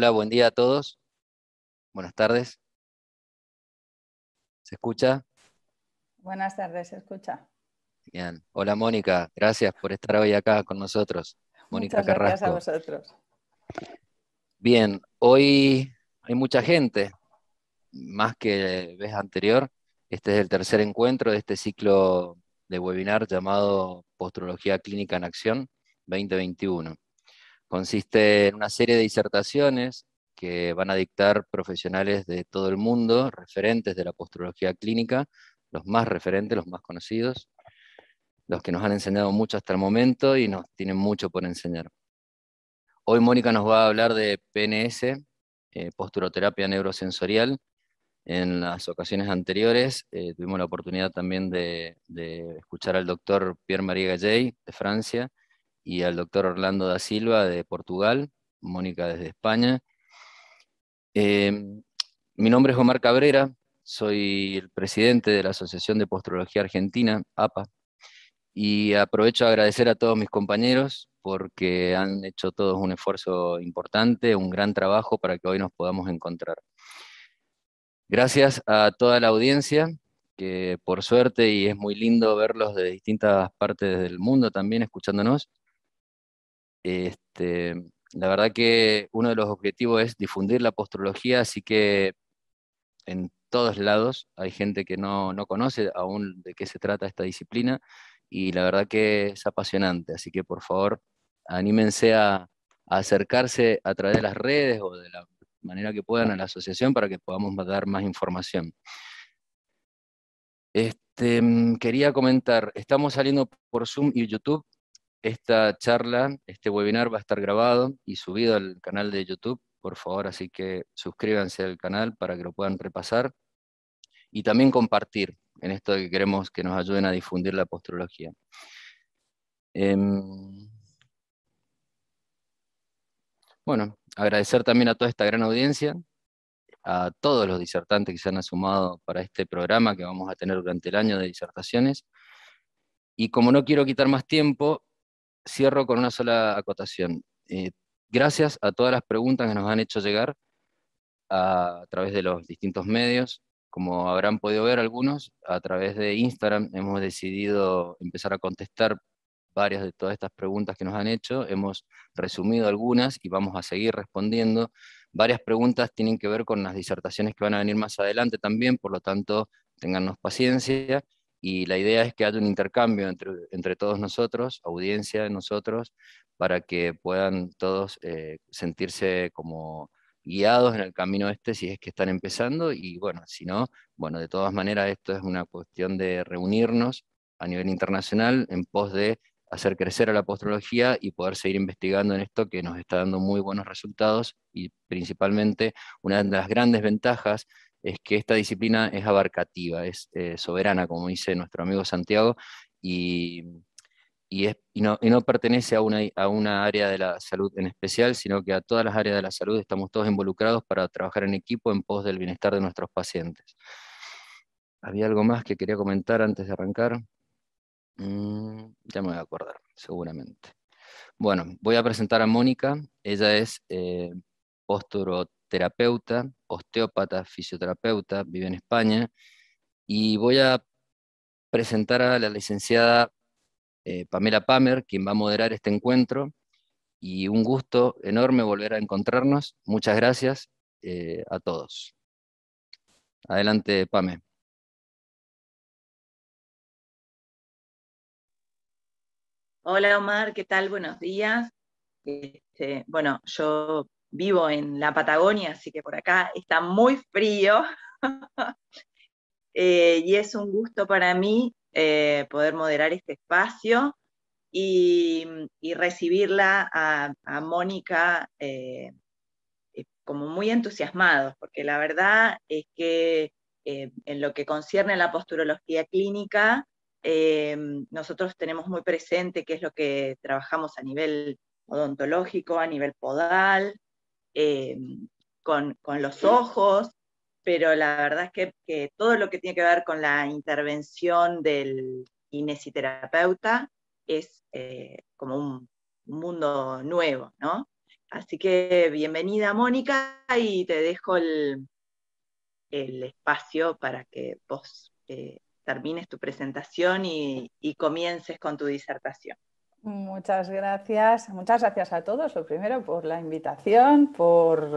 Hola, buen día a todos. Buenas tardes. ¿Se escucha? Buenas tardes, se escucha. Bien. Hola, Mónica. Gracias por estar hoy acá con nosotros. Mónica Muchas Gracias a vosotros. Bien, hoy hay mucha gente, más que vez anterior. Este es el tercer encuentro de este ciclo de webinar llamado Postrología Clínica en Acción 2021. Consiste en una serie de disertaciones que van a dictar profesionales de todo el mundo, referentes de la posturología clínica, los más referentes, los más conocidos, los que nos han enseñado mucho hasta el momento y nos tienen mucho por enseñar. Hoy Mónica nos va a hablar de PNS, eh, posturoterapia neurosensorial. En las ocasiones anteriores eh, tuvimos la oportunidad también de, de, escuchar al doctor Pierre-Marie Galley de Francia, y al doctor Orlando da Silva de Portugal, Mónica desde España. Em, mi nombre es Omar Cabrera, soy el presidente de la Asociación de Postrología Argentina, APA, y aprovecho a agradecer a todos mis compañeros porque han hecho todos un esfuerzo importante, un gran trabajo para que hoy nos podamos encontrar. Gracias a toda la audiencia, que por suerte, y es muy lindo verlos de distintas partes del mundo también escuchándonos, este, la verdad que uno de los objetivos es difundir la postrología, así que en todos lados hay gente que no, conoce aún de qué se trata esta disciplina y la verdad que es apasionante, así que por favor anímense a, acercarse a través de las redes o de la manera que puedan a la asociación para que podamos dar más información. Este, mm, quería comentar, estamos saliendo por Zoom y YouTube, esta charla, este webinar va a estar grabado y subido al canal de YouTube, por favor, así que suscríbanse al canal para que lo puedan repasar y también compartir en esto que queremos que nos ayuden a difundir la postrología. Em, bueno, agradecer también a toda esta gran audiencia, a todos los disertantes que se han asumado para este programa que vamos a tener durante el año de disertaciones. Y como no quiero quitar más tiempo, cierro con una sola acotación. Eh, gracias a todas las preguntas que nos han hecho llegar a, través de los distintos medios. Como habrán podido ver algunos, a través de Instagram hemos decidido empezar a contestar varias de todas estas preguntas que nos han hecho. Hemos resumido algunas y vamos a seguir respondiendo. Varias preguntas tienen que ver con las disertaciones que van a venir más adelante también, por lo tanto, tengannos paciencia y la idea es que haya un intercambio entre, todos nosotros, audiencia de nosotros, para que puedan todos eh, sentirse como guiados en el camino este si es que están empezando y bueno, si no, bueno, de todas maneras esto es una cuestión de reunirnos a nivel internacional en pos de hacer crecer a la postrología y poder seguir investigando en esto que nos está dando muy buenos resultados y principalmente una de las grandes ventajas es que esta disciplina es abarcativa, es eh, soberana, como dice nuestro amigo Santiago, y, no, pertenece a una, área de la salud en especial, sino que a todas las áreas de la salud estamos todos involucrados para trabajar en equipo en pos del bienestar de nuestros pacientes. ¿Había algo más que quería comentar antes de arrancar? Mm, ya me voy a acordar, seguramente. Bueno, voy a presentar a Mónica. Ella es eh, terapeuta, osteópata, fisioterapeuta, vive en España, y voy a presentar a la licenciada eh, Pamela Pamer, quien va a moderar este encuentro, y un gusto enorme volver a encontrarnos. Muchas gracias eh, a todos. Adelante, Pame. Hola Omar, ¿qué tal? Buenos días. Este, bueno, yo vivo en la Patagonia, así que por acá está muy frío. Eh, y es un gusto para mí eh, poder moderar este espacio y, recibirla a, Mónica eh, como muy entusiasmados, porque la verdad es que en lo que concierne la posturología clínica, nosotros tenemos muy presente qué es lo que trabajamos a nivel odontológico, a nivel podal, eh, con, los ojos, pero la verdad es que, todo lo que tiene que ver con la intervención del kinesiterapeuta es eh, como un mundo nuevo, ¿no? Así que bienvenida Mónica y te dejo el, espacio para que vos eh, termines tu presentación y comiences con tu disertación. Muchas gracias, muchas gracias a todos, lo primero por la invitación, por,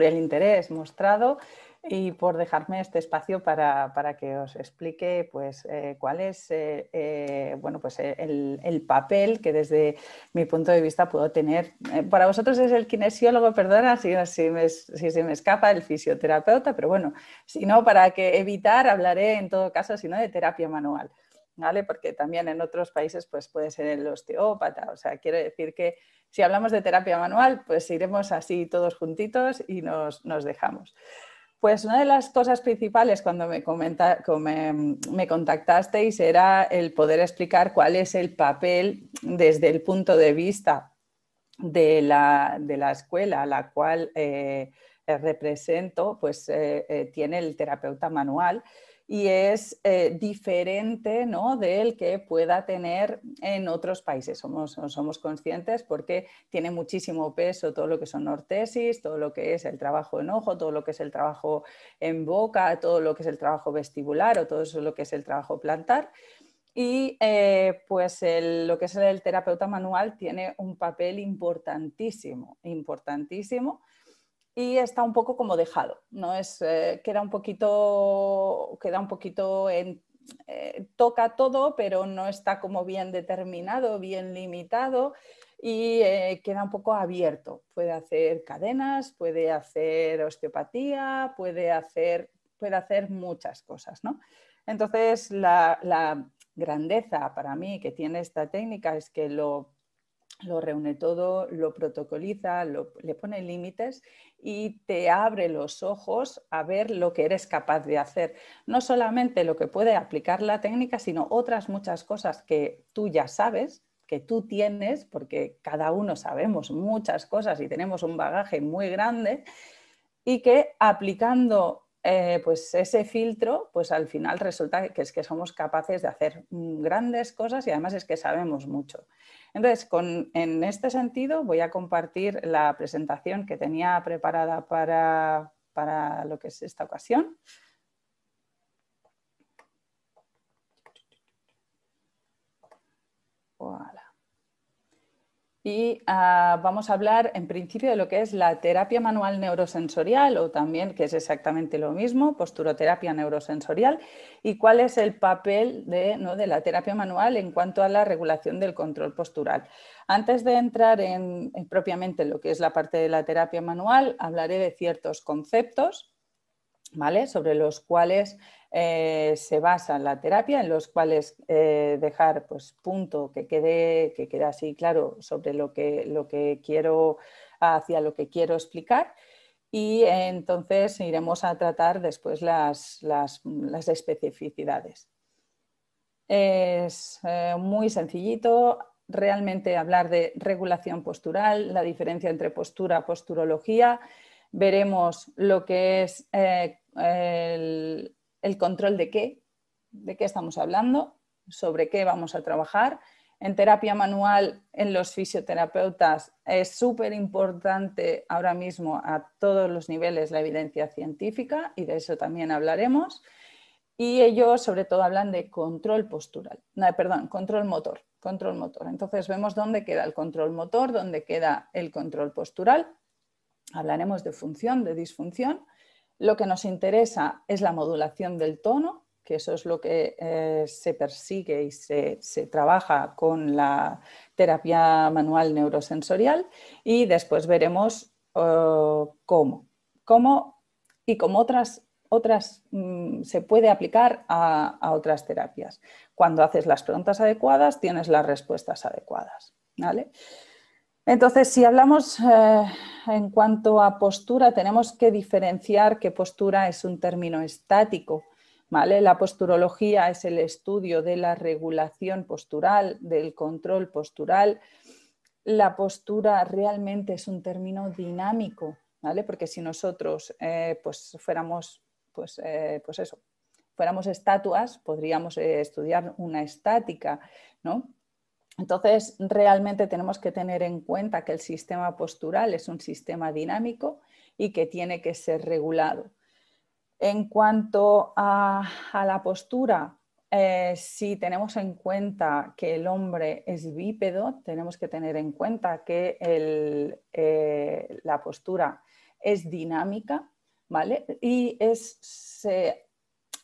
eh, el interés mostrado y por dejarme este espacio para, que os explique pues, eh, cuál es eh, bueno, pues el, papel que desde mi punto de vista puedo tener. para vosotros es el kinesiólogo, perdona si, si, me, si, se me escapa el fisioterapeuta, pero bueno, si no, para que evitar, hablaré en todo caso, si de terapia manual. Porque también en otros países pues, puede ser el osteópata, o sea, quiero decir que si hablamos de terapia manual, pues iremos así todos juntitos y nos, dejamos. Pues una de las cosas principales cuando me, me, contactasteis era el poder explicar cuál es el papel desde el punto de vista de la, escuela a la cual eh, represento, pues eh, eh, tiene el terapeuta manual y es eh, diferente ¿no? del que pueda tener en otros países. Somos, conscientes porque tiene muchísimo peso todo lo que son ortesis, todo lo que es el trabajo en ojo, todo lo que es el trabajo en boca, todo lo que es el trabajo vestibular o todo eso lo que es el trabajo plantar. Y eh, pues lo que es el terapeuta manual tiene un papel importantísimo, importantísimo y está un poco como dejado, ¿no? Es, eh, queda, un poquito, queda un poquito en, eh, toca todo, pero no está como bien determinado, bien limitado y eh, queda un poco abierto. Puede hacer cadenas, puede hacer osteopatía, puede hacer, puede hacer muchas cosas, ¿no? Entonces, la grandeza para mí que tiene esta técnica es que lo lo reúne todo, lo protocoliza, le pone límites y te abre los ojos a ver lo que eres capaz de hacer. No solamente lo que puede aplicar la técnica, sino otras muchas cosas que tú ya sabes, que tú tienes, porque cada uno sabemos muchas cosas y tenemos un bagaje muy grande, y que aplicando eh, pues ese filtro, pues al final resulta que es que somos capaces de hacer mm, grandes cosas y además es que sabemos mucho. Entonces, en este sentido, voy a compartir la presentación que tenía preparada para, lo que es esta ocasión. Voilà y ah, vamos a hablar en principio de lo que es la terapia manual neurosensorial o también, que es exactamente lo mismo, posturoterapia neurosensorial y cuál es el papel de, la terapia manual en cuanto a la regulación del control postural. Antes de entrar en propiamente lo que es la parte de la terapia manual, hablaré de ciertos conceptos sobre los cuales eh, se basa la terapia, en los cuales eh, dejar pues, punto que quede, que quede así claro sobre lo que, lo que quiero, hacia lo que quiero explicar. Y entonces iremos a tratar después las, las, las especificidades. Es eh, muy sencillito, realmente hablar de regulación postural, la diferencia entre postura, posturología, veremos lo que es eh, el, control de qué, de qué estamos hablando, sobre qué vamos a trabajar. En terapia manual, en los fisioterapeutas, es súper importante ahora mismo a todos los niveles la evidencia científica y de eso también hablaremos. Y ellos sobre todo hablan de control postural, perdón, control motor, control motor. Entonces vemos dónde queda el control motor, dónde queda el control postural hablaremos de función, de disfunción. Lo que nos interesa es la modulación del tono, que eso es lo que eh, se persigue y se, trabaja con la terapia manual neurosensorial. Y después veremos oh, cómo. Cómo y cómo otras otras mm, se puede aplicar a, a, otras terapias. Cuando haces las preguntas adecuadas, tienes las respuestas adecuadas. ¿vale? Entonces, si hablamos eh, en cuanto a postura, tenemos que diferenciar que postura es un término estático. ¿vale? La posturología es el estudio de la regulación postural, del control postural. La postura realmente es un término dinámico, ¿vale? porque si nosotros eh, pues fuéramos, pues, eh, pues eso, fuéramos estatuas, podríamos estudiar una estática, ¿no? Entonces, realmente tenemos que tener en cuenta que el sistema postural es un sistema dinámico y que tiene que ser regulado. En cuanto a, la postura, eh, si tenemos en cuenta que el hombre es bípedo, tenemos que tener en cuenta que eh, la postura es dinámica, ¿vale? Y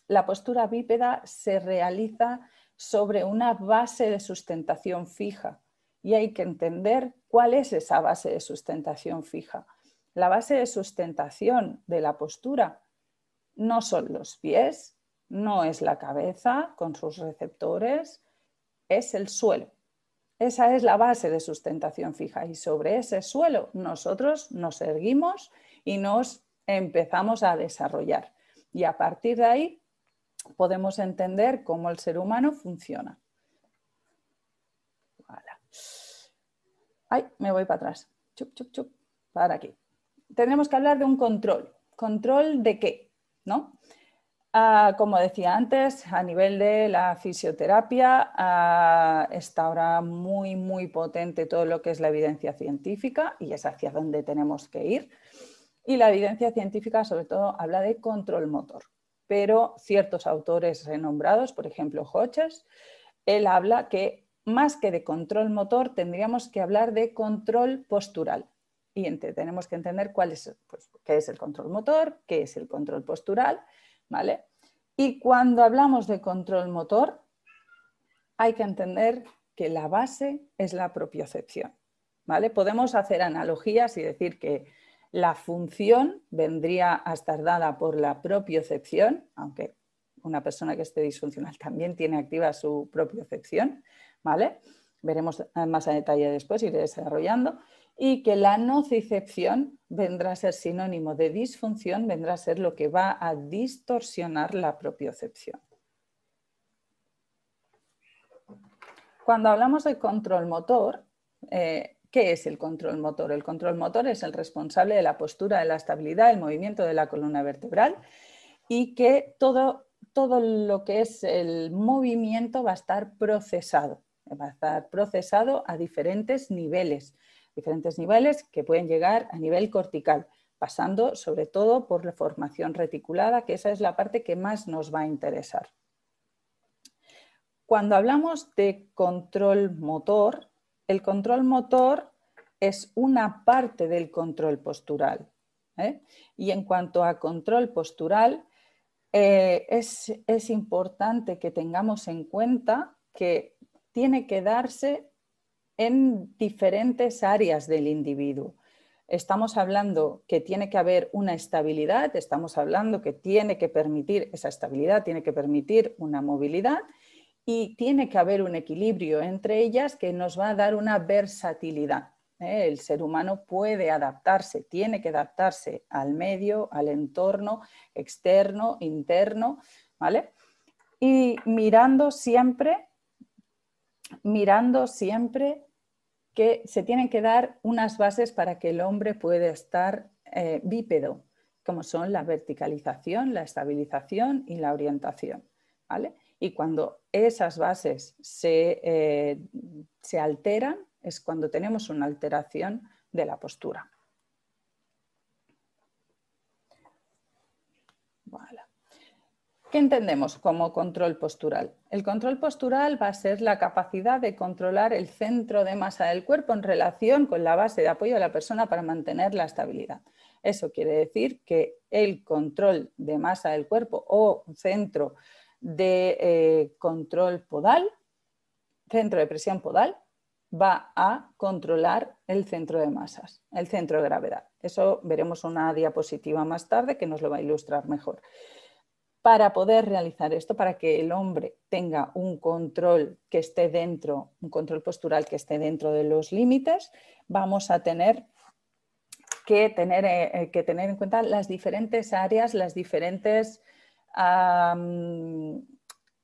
la postura bípeda se realiza sobre una base de sustentación fija y hay que entender cuál es esa base de sustentación fija. La base de sustentación de la postura no son los pies, no es la cabeza con sus receptores, es el suelo. Esa es la base de sustentación fija y sobre ese suelo nosotros nos erguimos y nos empezamos a desarrollar. Y a partir de ahí podemos entender cómo el ser humano funciona. Ay, me voy para atrás. Tenemos Para aquí. que hablar de un control. ¿Control de qué? Ah, como decía antes, a nivel de la fisioterapia ah, está ahora muy, muy potente todo lo que es la evidencia científica y es hacia dónde tenemos que ir. Y la evidencia científica sobre todo habla de control motor pero ciertos autores renombrados, por ejemplo Hodges, él habla que más que de control motor tendríamos que hablar de control postural. Y tenemos que entender cuál es, pues, qué es el control motor, qué es el control postural, ¿vale? Y cuando hablamos de control motor, hay que entender que la base es la propiocepción, ¿vale? Podemos hacer analogías y decir que la función vendría a estar dada por la propiocepción, aunque una persona que esté disfuncional también tiene activa su propiocepción, ¿vale? Veremos eh, más a detalle después, iré desarrollando. Y que la nocicepción vendrá a ser sinónimo de disfunción, vendrá a ser lo que va a distorsionar la propiocepción. Cuando hablamos de control motor, eh, ¿Qué es el control motor? El control motor es el responsable de la postura, de la estabilidad, el movimiento de la columna vertebral y que todo, todo lo que es el movimiento va a estar procesado, va a estar procesado a diferentes niveles, diferentes niveles que pueden llegar a nivel cortical, pasando sobre todo por la formación reticulada, que esa es la parte que más nos va a interesar. Cuando hablamos de control motor, el control motor es una parte del control postural. ¿eh? Y en cuanto a control postural, eh, es, es importante que tengamos en cuenta que tiene que darse en diferentes áreas del individuo estamos hablando que tiene que haber una estabilidad, estamos hablando que tiene que permitir esa estabilidad, tiene que permitir una movilidad y tiene que haber un equilibrio entre ellas que nos va a dar una versatilidad. ¿eh? El ser humano puede adaptarse, tiene que adaptarse al medio, al entorno externo, interno, ¿vale? Y mirando siempre, mirando siempre que se tienen que dar unas bases para que el hombre pueda estar eh, bípedo, como son la verticalización, la estabilización y la orientación, ¿vale? Y cuando esas bases eh, se, alteran, es cuando tenemos una alteración de la postura. ¿Qué entendemos como control postural? El control postural va a ser la capacidad de controlar el centro de masa del cuerpo en relación con la base de apoyo de la persona para mantener la estabilidad. Eso quiere decir que el control de masa del cuerpo o centro de eh, control podal, centro de presión podal, va a controlar el centro de masas, el centro de gravedad. Eso veremos una diapositiva más tarde que nos lo va a ilustrar mejor. Para poder realizar esto, para que el hombre tenga un control que esté dentro, un control postural que esté dentro de los límites, vamos a tener que tener eh, en cuenta las diferentes áreas, las diferentes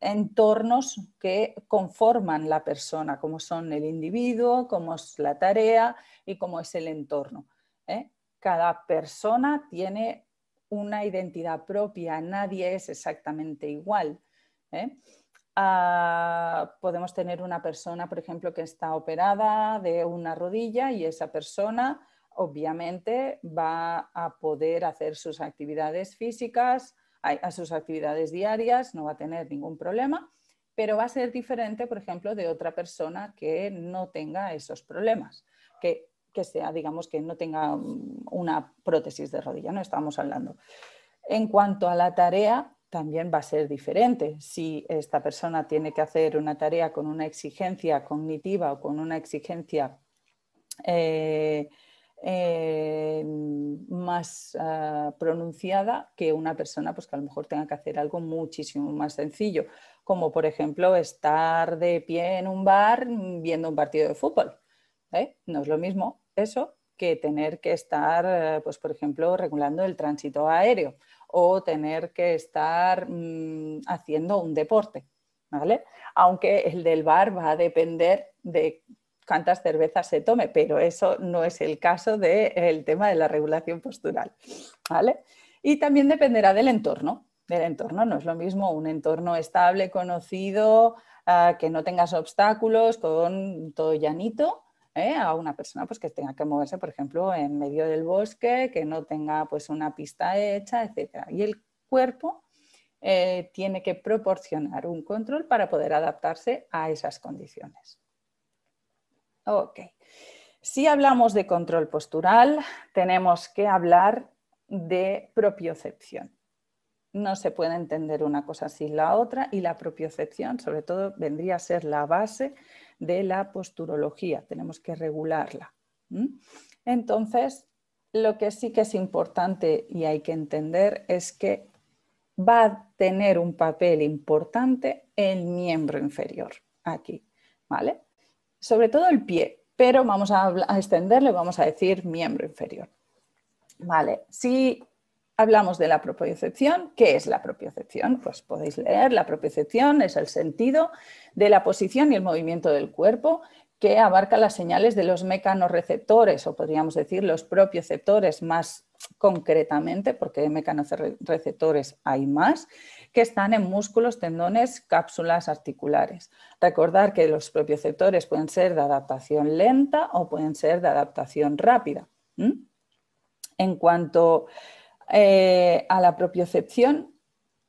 entornos que conforman la persona, como son el individuo, como es la tarea y como es el entorno. ¿eh? Cada persona tiene una identidad propia, nadie es exactamente igual. ¿eh? Ah, podemos tener una persona, por ejemplo, que está operada de una rodilla y esa persona obviamente va a poder hacer sus actividades físicas, a sus actividades diarias, no va a tener ningún problema, pero va a ser diferente, por ejemplo, de otra persona que no tenga esos problemas, que, sea, digamos, que no tenga mm, una prótesis de rodilla, no estamos hablando. En cuanto a la tarea, también va a ser diferente. Si esta persona tiene que hacer una tarea con una exigencia cognitiva o con una exigencia eh, eh, más ah, pronunciada que una persona pues, que a lo mejor tenga que hacer algo muchísimo más sencillo, como por ejemplo estar de pie en un bar viendo un partido de fútbol. ¿eh? No es lo mismo eso que tener que estar, eh, pues, por ejemplo, regulando el tránsito aéreo o tener que estar mm, haciendo un deporte. ¿vale? Aunque el del bar va a depender de cuántas cervezas se tome, pero eso no es el caso del tema de la regulación postural. Y también dependerá del entorno. Del entorno no es lo mismo un entorno estable, conocido, ah, que no tengas obstáculos, con todo llanito, ¿eh? a una persona pues, que tenga que moverse, por ejemplo, en medio del bosque, que no tenga pues, una pista hecha, etc. Y el cuerpo eh, tiene que proporcionar un control para poder adaptarse a esas condiciones. Ok. Si hablamos de control postural, tenemos que hablar de propiocepción. No se puede entender una cosa sin la otra y la propiocepción, sobre todo, vendría a ser la base de la posturología. Tenemos que regularla. Entonces, lo que sí que es importante y hay que entender es que va a tener un papel importante el miembro inferior aquí, ¿vale? sobre todo el pie, pero vamos a, extenderlo y vamos a decir miembro inferior. Vale, si hablamos de la propiocepción, ¿qué es la propiocepción? Pues podéis leer, la propiocepción es el sentido de la posición y el movimiento del cuerpo que abarca las señales de los mecanorreceptores, o podríamos decir los propioceptores más concretamente, porque mecanorreceptores hay más, que están en músculos, tendones, cápsulas articulares. Recordar que los propioceptores pueden ser de adaptación lenta o pueden ser de adaptación rápida. En cuanto eh, a la propiocepción,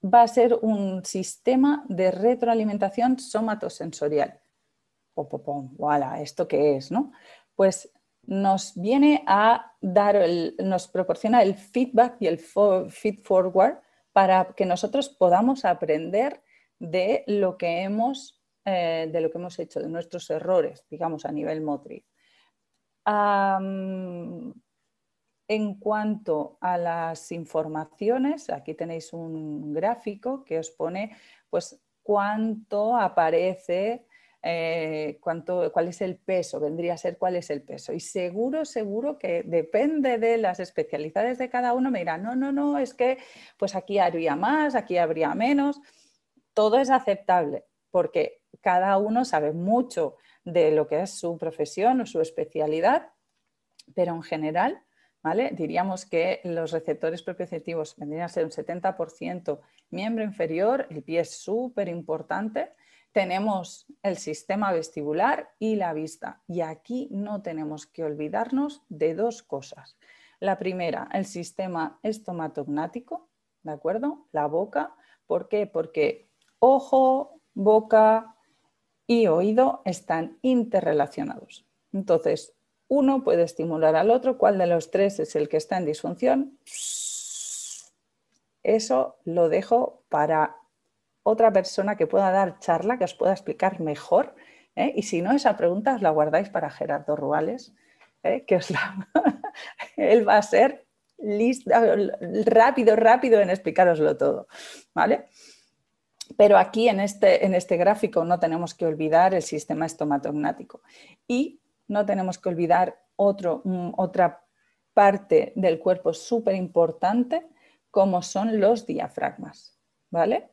va a ser un sistema de retroalimentación somatosensorial. Popopom, ¿esto qué es? No? Pues nos viene a dar, nos proporciona el feedback y el feedforward feed forward para que nosotros podamos aprender de lo que hemos, eh, de lo que hemos hecho, de nuestros errores, digamos, a nivel motriz. en cuanto a las informaciones, aquí tenéis un gráfico que os pone pues, cuánto aparece eh, cuánto, cuál es el peso, vendría a ser cuál es el peso. Y seguro, seguro que depende de las especialidades de cada uno, me dirán, no, no, no, es que pues aquí habría más, aquí habría menos. Todo es aceptable porque cada uno sabe mucho de lo que es su profesión o su especialidad, pero en general, ¿vale? Diríamos que los receptores propioceptivos vendrían a ser un 70% miembro inferior, el pie es súper importante, tenemos el sistema vestibular y la vista. Y aquí no tenemos que olvidarnos de dos cosas. La primera, el sistema estomatognático, ¿de acuerdo? La boca. ¿Por qué? Porque ojo, boca y oído están interrelacionados. Entonces, uno puede estimular al otro. ¿Cuál de los tres es el que está en disfunción? Eso lo dejo para otra persona que pueda dar charla, que os pueda explicar mejor. ¿eh? Y si no, esa pregunta os la guardáis para Gerardo Ruales, ¿eh? que os la... él va a ser listo, ah, rápido, rápido en explicaroslo todo. ¿vale? Pero aquí este, en este, gráfico no tenemos que olvidar el sistema estomatognático y no tenemos que olvidar mm, otra parte del cuerpo súper importante como son los diafragmas. ¿Vale?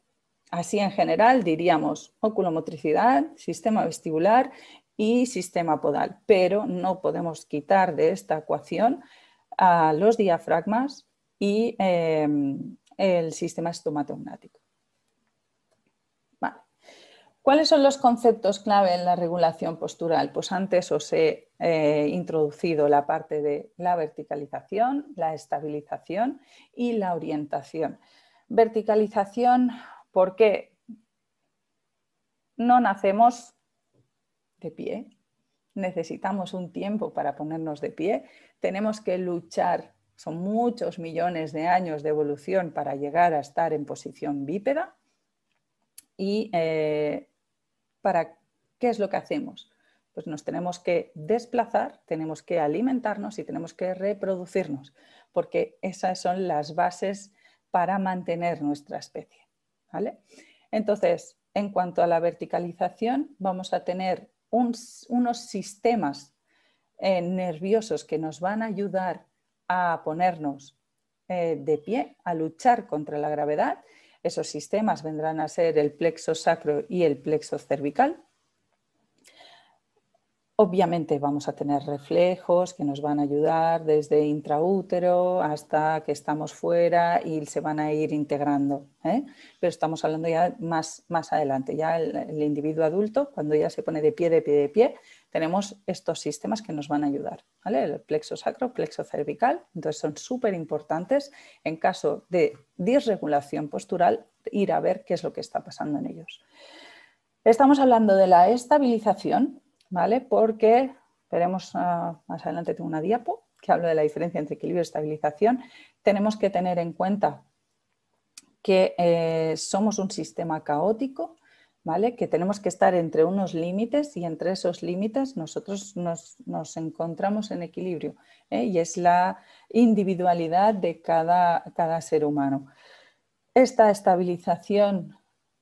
Así en general diríamos oculomotricidad, sistema vestibular y sistema podal, pero no podemos quitar de esta ecuación a los diafragmas y em, el sistema estomatognático. ¿Cuáles son los conceptos clave en la regulación postural? Pues antes os he eh, introducido la parte de la verticalización, la estabilización y la orientación. Verticalización, porque no nacemos de pie, necesitamos un tiempo para ponernos de pie, tenemos que luchar, son muchos millones de años de evolución para llegar a estar en posición bípeda. ¿Y eh, para qué es lo que hacemos? Pues nos tenemos que desplazar, tenemos que alimentarnos y tenemos que reproducirnos, porque esas son las bases para mantener nuestra especie. Entonces, en cuanto a la verticalización, vamos a tener unos sistemas eh, nerviosos que nos van a ayudar a ponernos eh, de pie, a luchar contra la gravedad. Esos sistemas vendrán a ser el plexo sacro y el plexo cervical. Obviamente vamos a tener reflejos que nos van a ayudar desde intraútero hasta que estamos fuera y se van a ir integrando. ¿eh? Pero estamos hablando ya más, más adelante, ya el, individuo adulto, cuando ya se pone de pie, de pie, de pie, tenemos estos sistemas que nos van a ayudar. El plexo sacro, plexo cervical, entonces son súper importantes en caso de disregulación postural, ir a ver qué es lo que está pasando en ellos. Estamos hablando de la estabilización porque veremos ah, más adelante, tengo una diapo que habla de la diferencia entre equilibrio y estabilización. Tenemos que tener en cuenta que eh, somos un sistema caótico, que tenemos que estar entre unos límites y entre esos límites nosotros nos, encontramos en equilibrio ¿eh? y es la individualidad de cada ser humano. Esta estabilización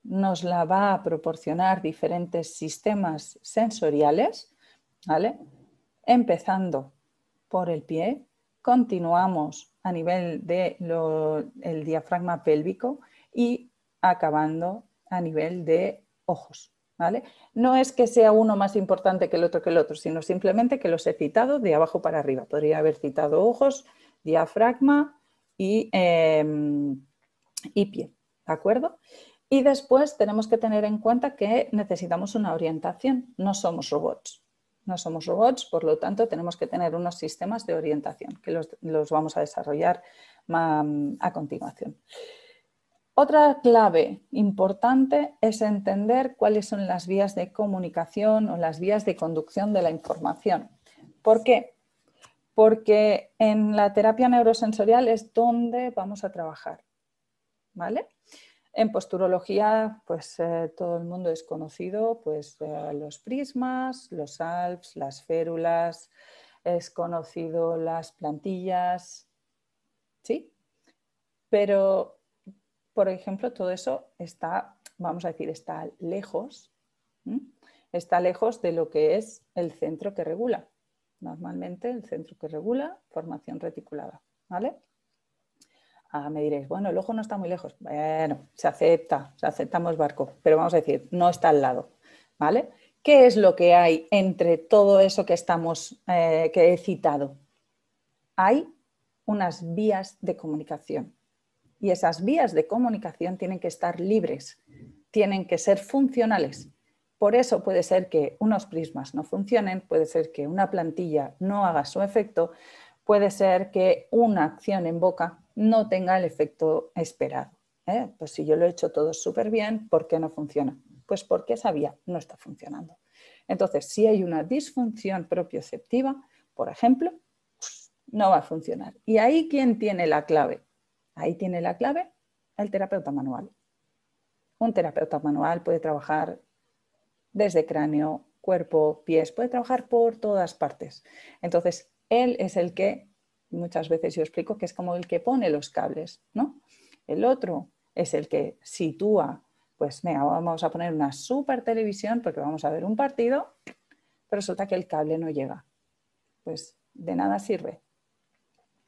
nos la va a proporcionar diferentes sistemas sensoriales, ¿vale? Empezando por el pie, continuamos a nivel del diafragma pélvico y acabando a nivel de ojos. ¿vale? No es que sea uno más importante que el otro que el otro, sino simplemente que los he citado de abajo para arriba. Podría haber citado ojos, diafragma y, em, y pie. ¿De acuerdo? Y después tenemos que tener en cuenta que necesitamos una orientación, no somos robots. No somos robots, por lo tanto tenemos que tener unos sistemas de orientación que los, vamos a desarrollar mm, a continuación. Otra clave importante es entender cuáles son las vías de comunicación o las vías de conducción de la información. ¿Por qué? Porque en la terapia neurosensorial es donde vamos a trabajar. ¿Vale? En posturología, pues eh, todo el mundo es conocido, pues eh, los prismas, los alps, las férulas, es conocido las plantillas, ¿sí? Pero, por ejemplo, todo eso está, vamos a decir, está lejos, está lejos de lo que es el centro que regula. Normalmente el centro que regula, formación reticulada, ¿vale? Ah, me diréis, bueno, el ojo no está muy lejos. Bueno, se acepta, se aceptamos barco, pero vamos a decir, no está al lado, ¿vale? ¿Qué es lo que hay entre todo eso que estamos, eh, que he citado? Hay unas vías de comunicación y esas vías de comunicación tienen que estar libres, tienen que ser funcionales. Por eso puede ser que unos prismas no funcionen, puede ser que una plantilla no haga su efecto, puede ser que una acción en boca no tenga el efecto esperado. ¿eh? Pues si yo lo he hecho todo súper bien, ¿por qué no funciona? Pues porque sabía no está funcionando. Entonces, si hay una disfunción propioceptiva, por ejemplo, no va a funcionar. ¿Y ahí quién tiene la clave? Ahí tiene la clave el terapeuta manual. Un terapeuta manual puede trabajar desde cráneo, cuerpo, pies, puede trabajar por todas partes. Entonces, él es el que muchas veces yo explico que es como el que pone los cables, ¿no? El otro es el que sitúa, pues venga, vamos a poner una super televisión porque vamos a ver un partido, pero resulta que el cable no llega. Pues de nada sirve.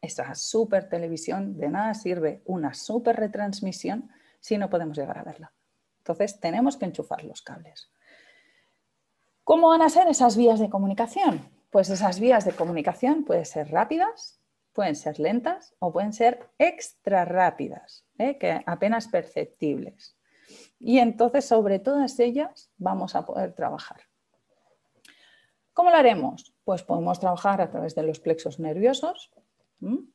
Esa super televisión de nada sirve una super retransmisión si no podemos llegar a verla. Entonces tenemos que enchufar los cables. ¿Cómo van a ser esas vías de comunicación? Pues esas vías de comunicación pueden ser rápidas, pueden ser lentas o pueden ser extra rápidas, ¿eh? que apenas perceptibles. Y entonces sobre todas ellas vamos a poder trabajar. ¿Cómo lo haremos? Pues podemos trabajar a través de los plexos nerviosos.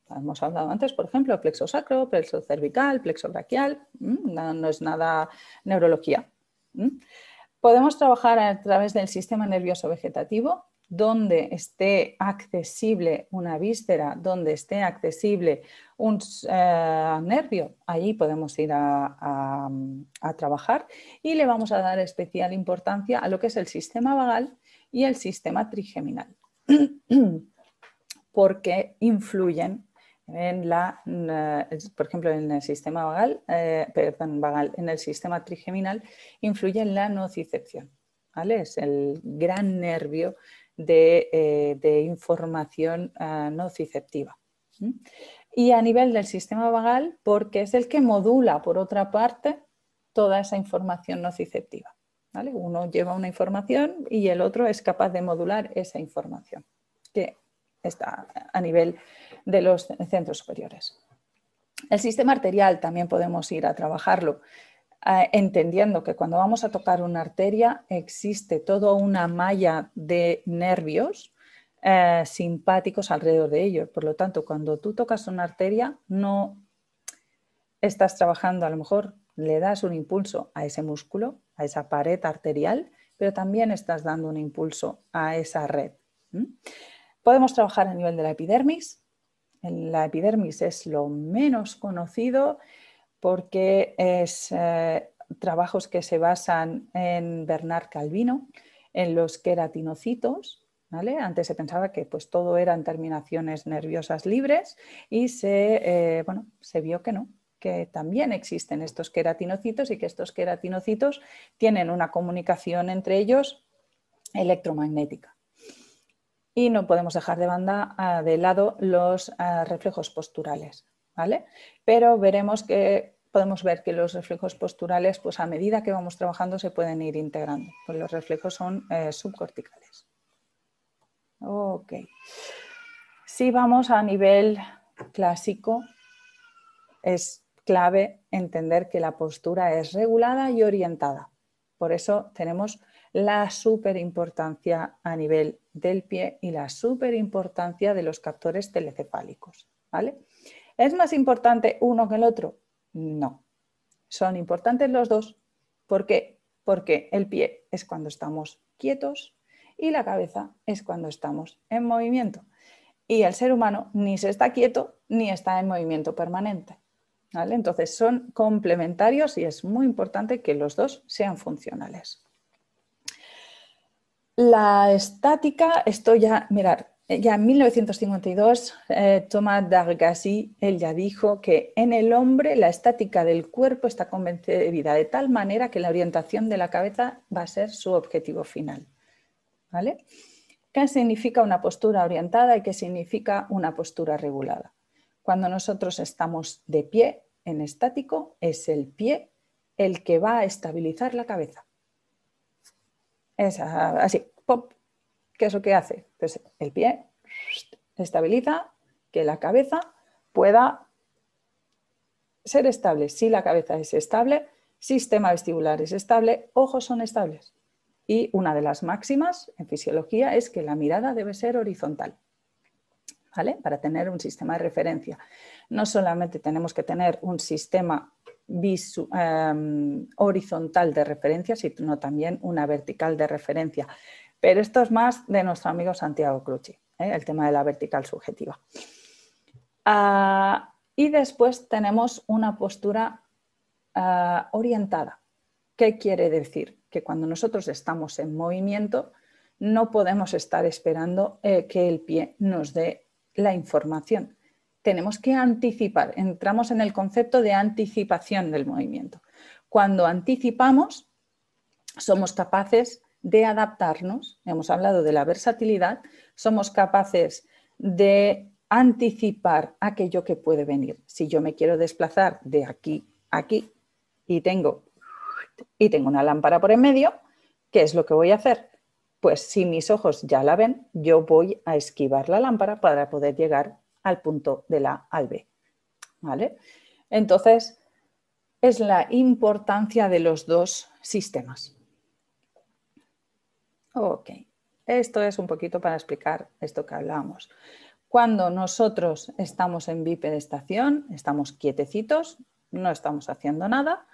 Hemos hablado antes, por ejemplo, plexo sacro, plexo cervical, plexo brachial. No, es nada neurología. Podemos trabajar a través del sistema nervioso vegetativo, donde esté accesible una víscera, donde esté accesible un eh, nervio, allí podemos ir a, trabajar y le vamos a dar especial importancia a lo que es el sistema vagal y el sistema trigeminal, porque influyen en la, eh, por ejemplo, en el sistema vagal, eh, perdón, vagal, en el sistema trigeminal, influye en la nocicepción. ¿vale? Es el gran nervio eh, de, información ah, nociceptiva. Y a nivel del sistema vagal, porque es el que modula, por otra parte, toda esa información nociceptiva. ¿vale? Uno lleva una información y el otro es capaz de modular esa información, que está a nivel de los centros superiores. El sistema arterial también podemos ir a trabajarlo Ah, entendiendo que cuando vamos a tocar una arteria existe toda una malla de nervios eh, simpáticos alrededor de ellos. Por lo tanto, cuando tú tocas una arteria, no estás trabajando, a lo mejor le das un impulso a ese músculo, a esa pared arterial, pero también estás dando un impulso a esa red. Podemos trabajar a nivel de la epidermis. La epidermis es lo menos conocido, porque es eh, trabajos que se basan en Bernard Calvino, en los queratinocitos. Antes se pensaba que pues, todo eran terminaciones nerviosas libres y se, eh, bueno, se vio que no, que también existen estos queratinocitos y que estos queratinocitos tienen una comunicación entre ellos electromagnética. Y no podemos dejar de banda ah, de lado los ah, reflejos posturales. Pero veremos que podemos ver que los reflejos posturales, pues a medida que vamos trabajando, se pueden ir integrando. Pues los reflejos son eh, subcorticales. Si vamos a nivel clásico, es clave entender que la postura es regulada y orientada. Por eso tenemos la superimportancia a nivel del pie y la superimportancia de los captores telecefálicos. ¿vale? ¿Es más importante uno que el otro? No. Son importantes los dos. ¿Por qué? Porque el pie es cuando estamos quietos y la cabeza es cuando estamos en movimiento. Y el ser humano ni se está quieto ni está en movimiento permanente. ¿vale? Entonces son complementarios y es muy importante que los dos sean funcionales. La estática, esto ya, mirar, eh, ya en 1952, eh, Thomas d'Argassi, él ya dijo que en el hombre la estática del cuerpo está convencida de tal manera que la orientación de la cabeza va a ser su objetivo final. ¿Vale? ¿Qué significa una postura orientada y qué significa una postura regulada? Cuando nosotros estamos de pie en estático, es el pie el que va a estabilizar la cabeza. Es ah, así, pop, ¿Qué es lo que hace? Pues el pie estabiliza que la cabeza pueda ser estable. Si la cabeza es estable, sistema vestibular es estable, ojos son estables. Y una de las máximas en fisiología es que la mirada debe ser horizontal, ¿vale? Para tener un sistema de referencia. No solamente tenemos que tener un sistema em, horizontal de referencia, sino también una vertical de referencia. Pero esto es más de nuestro amigo Santiago Crucci, ¿eh? el tema de la vertical subjetiva. Ah, y después tenemos una postura ah, orientada. ¿Qué quiere decir? Que cuando nosotros estamos en movimiento, no podemos estar esperando eh, que el pie nos dé la información. Tenemos que anticipar, entramos en el concepto de anticipación del movimiento. Cuando anticipamos, somos capaces de adaptarnos, hemos hablado de la versatilidad, somos capaces de anticipar aquello que puede venir. Si yo me quiero desplazar de aquí a aquí y tengo, y tengo una lámpara por en medio, ¿qué es lo que voy a hacer? Pues si mis ojos ya la ven, yo voy a esquivar la lámpara para poder llegar al punto de la al B. ¿Vale? Entonces, es la importancia de los dos sistemas. Ok, esto es un poquito para explicar esto que hablábamos. Cuando nosotros estamos en bipedestación, estamos quietecitos, no estamos haciendo nada,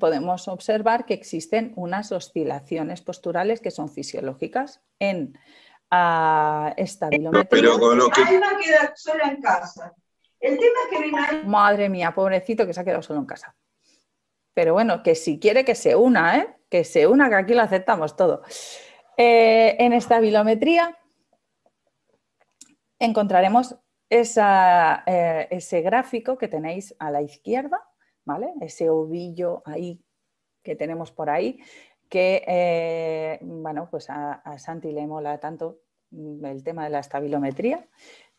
podemos observar que existen unas oscilaciones posturales que son fisiológicas en ah, esta bilometría. Pero con lo que... Madre mía, pobrecito que se ha quedado solo en casa pero bueno, que si quiere que se una, ¿eh? que se una, que aquí lo aceptamos todo. Eh, en esta bilometría encontraremos esa, eh, ese gráfico que tenéis a la izquierda, ¿vale? Ese ovillo ahí que tenemos por ahí, que, bueno, pues a, Santi le mola tanto el tema de la estabilometría.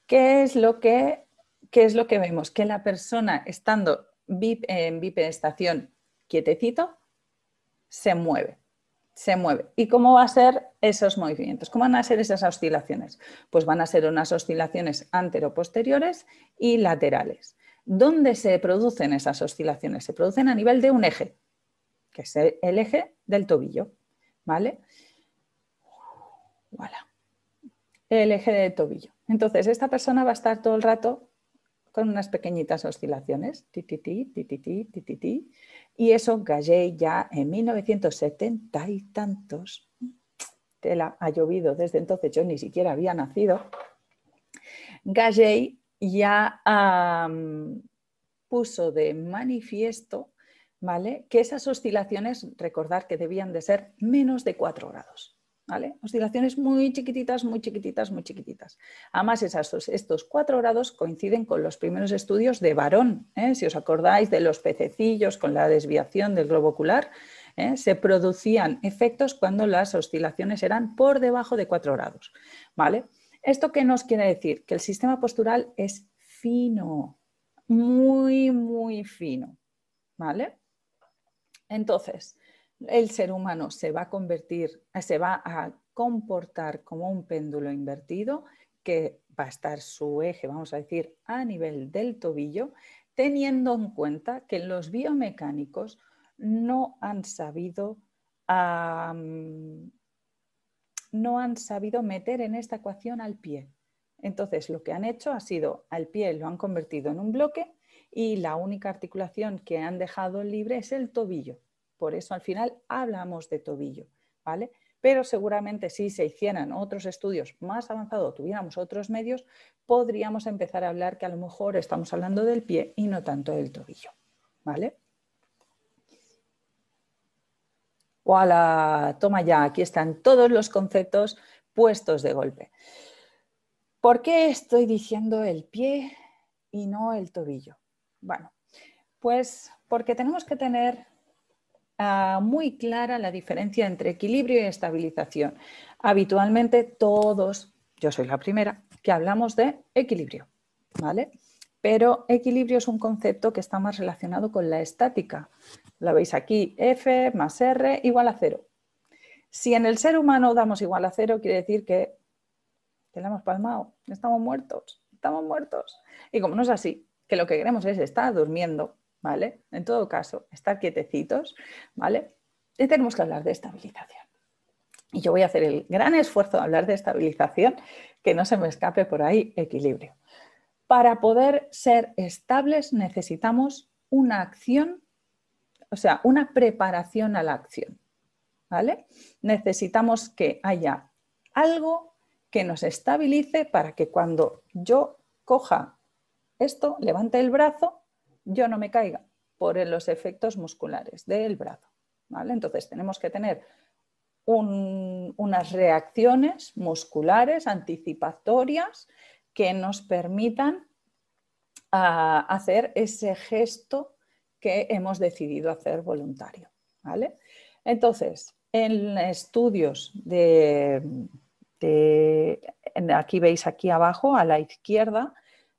¿Qué es lo que, qué es lo que vemos? Que la persona estando en VIP estación quietecito, se mueve, se mueve. ¿Y cómo van a ser esos movimientos? ¿Cómo van a ser esas oscilaciones? Pues van a ser unas oscilaciones anteroposteriores y laterales. ¿Dónde se producen esas oscilaciones? Se producen a nivel de un eje, que es el eje del tobillo, ¿vale? El eje del tobillo. Entonces, esta persona va a estar todo el rato con unas pequeñitas oscilaciones, ti, ti, ti, ti, ti, ti, y eso Gallé ya en 1970 y tantos, tela ha llovido desde entonces, yo ni siquiera había nacido, Gallé ya puso de manifiesto ¿vale? que esas oscilaciones, recordar que debían de ser menos de 4 grados. Oscilaciones muy chiquititas, muy chiquititas, muy chiquititas. Además, estos cuatro grados coinciden con los primeros estudios de varón, ¿eh? si os acordáis de los pececillos con la desviación del globo ocular, ¿eh? se producían efectos cuando las oscilaciones eran por debajo de 4 grados, ¿vale? ¿Esto qué nos quiere decir? Que el sistema postural es fino, muy, muy fino, ¿vale? Entonces, el ser humano se va a convertir, se va a comportar como un péndulo invertido que va a estar su eje, vamos a decir, a nivel del tobillo, teniendo en cuenta que los biomecánicos no han sabido no han sabido meter en esta ecuación al pie. Entonces, lo que han hecho ha sido al pie lo han convertido en un bloque y la única articulación que han dejado libre es el tobillo. Por eso al final hablamos de tobillo, ¿vale? Pero seguramente si se hicieran otros estudios más avanzados, tuviéramos otros medios, podríamos empezar a hablar que a lo mejor estamos hablando del pie y no tanto del tobillo, ¿vale? ¡Hola! Toma ya, aquí están todos los conceptos puestos de golpe. ¿Por qué estoy diciendo el pie y no el tobillo? Bueno, pues porque tenemos que tener Ah, muy clara la diferencia entre equilibrio y estabilización. Habitualmente todos, yo soy la primera, que hablamos de equilibrio, ¿vale? Pero equilibrio es un concepto que está más relacionado con la estática. La veis aquí, F más R igual a cero. Si en el ser humano damos igual a cero, quiere decir que, tenemos la hemos palmado, estamos muertos, estamos muertos. Y como no es así, que lo que queremos es estar durmiendo, ¿vale? En todo caso, estar quietecitos, ¿vale? Y tenemos que hablar de estabilización. Y yo voy a hacer el gran esfuerzo de hablar de estabilización, que no se me escape por ahí equilibrio. Para poder ser estables necesitamos una acción, o sea, una preparación a la acción. ¿Vale? Necesitamos que haya algo que nos estabilice para que cuando yo coja esto, levante el brazo, yo no me caiga por los efectos musculares del brazo. ¿vale? Entonces tenemos que tener unas reacciones musculares anticipatorias que nos permitan ah, hacer ese gesto que hemos decidido hacer voluntario. ¿vale? Entonces, en estudios de, aquí veis aquí abajo a la izquierda,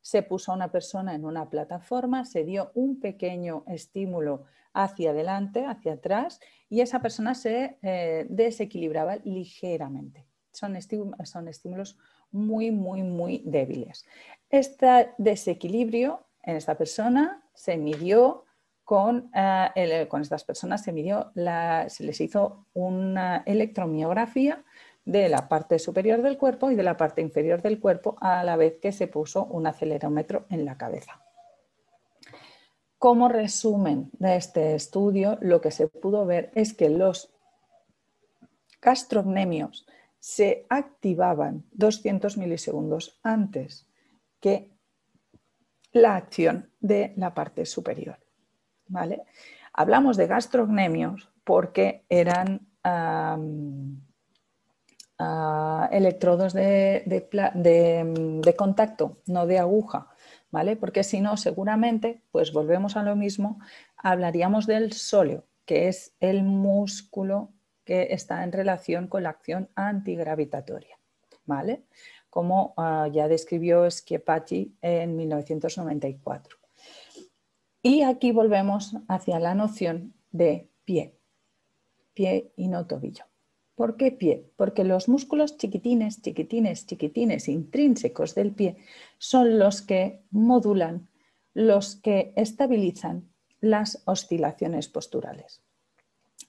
se puso a una persona en una plataforma, se dio un pequeño estímulo hacia adelante, hacia atrás, y esa persona se eh, desequilibraba ligeramente. Son, estímulos muy, muy, muy débiles. Este desequilibrio en esta persona se midió con, eh, estas personas, se les hizo una electromiografía de la parte superior del cuerpo y de la parte inferior del cuerpo a la vez que se puso un acelerómetro en la cabeza. Como resumen de este estudio, lo que se pudo ver es que los gastrocnemios se activaban 200 milisegundos antes que la acción de la parte superior. ¿vale? Hablamos de gastrocnemios porque eran Ah, electrodos de, contacto, no de aguja, ¿vale? Porque si no, seguramente, pues volvemos a lo mismo, hablaríamos del sóleo, que es el músculo que está en relación con la acción antigravitatoria, ¿vale? Como ah, ya describió Schiapacci en 1994. Y aquí volvemos hacia la noción de pie, pie y no tobillo. ¿Por qué pie? Porque los músculos chiquitines, chiquitines, chiquitines, intrínsecos del pie son los que modulan, los que estabilizan las oscilaciones posturales.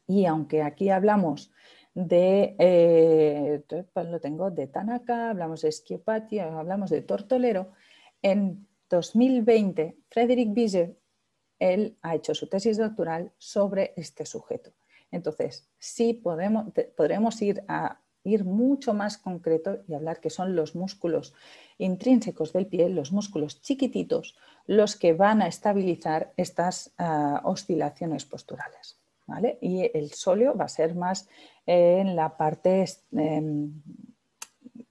Y aunque aquí hablamos de, eh, pues lo tengo, de Tanaka, hablamos de esquiopatía, hablamos de Tortolero, en 2020 Frederick Bieser él ha hecho su tesis doctoral sobre este sujeto entonces, sí podemos, podremos ir a ir mucho más concreto y hablar que son los músculos intrínsecos del pie, los músculos chiquititos, los que van a estabilizar estas ah, oscilaciones posturales. ¿vale? Y el sóleo va a ser más en la parte em,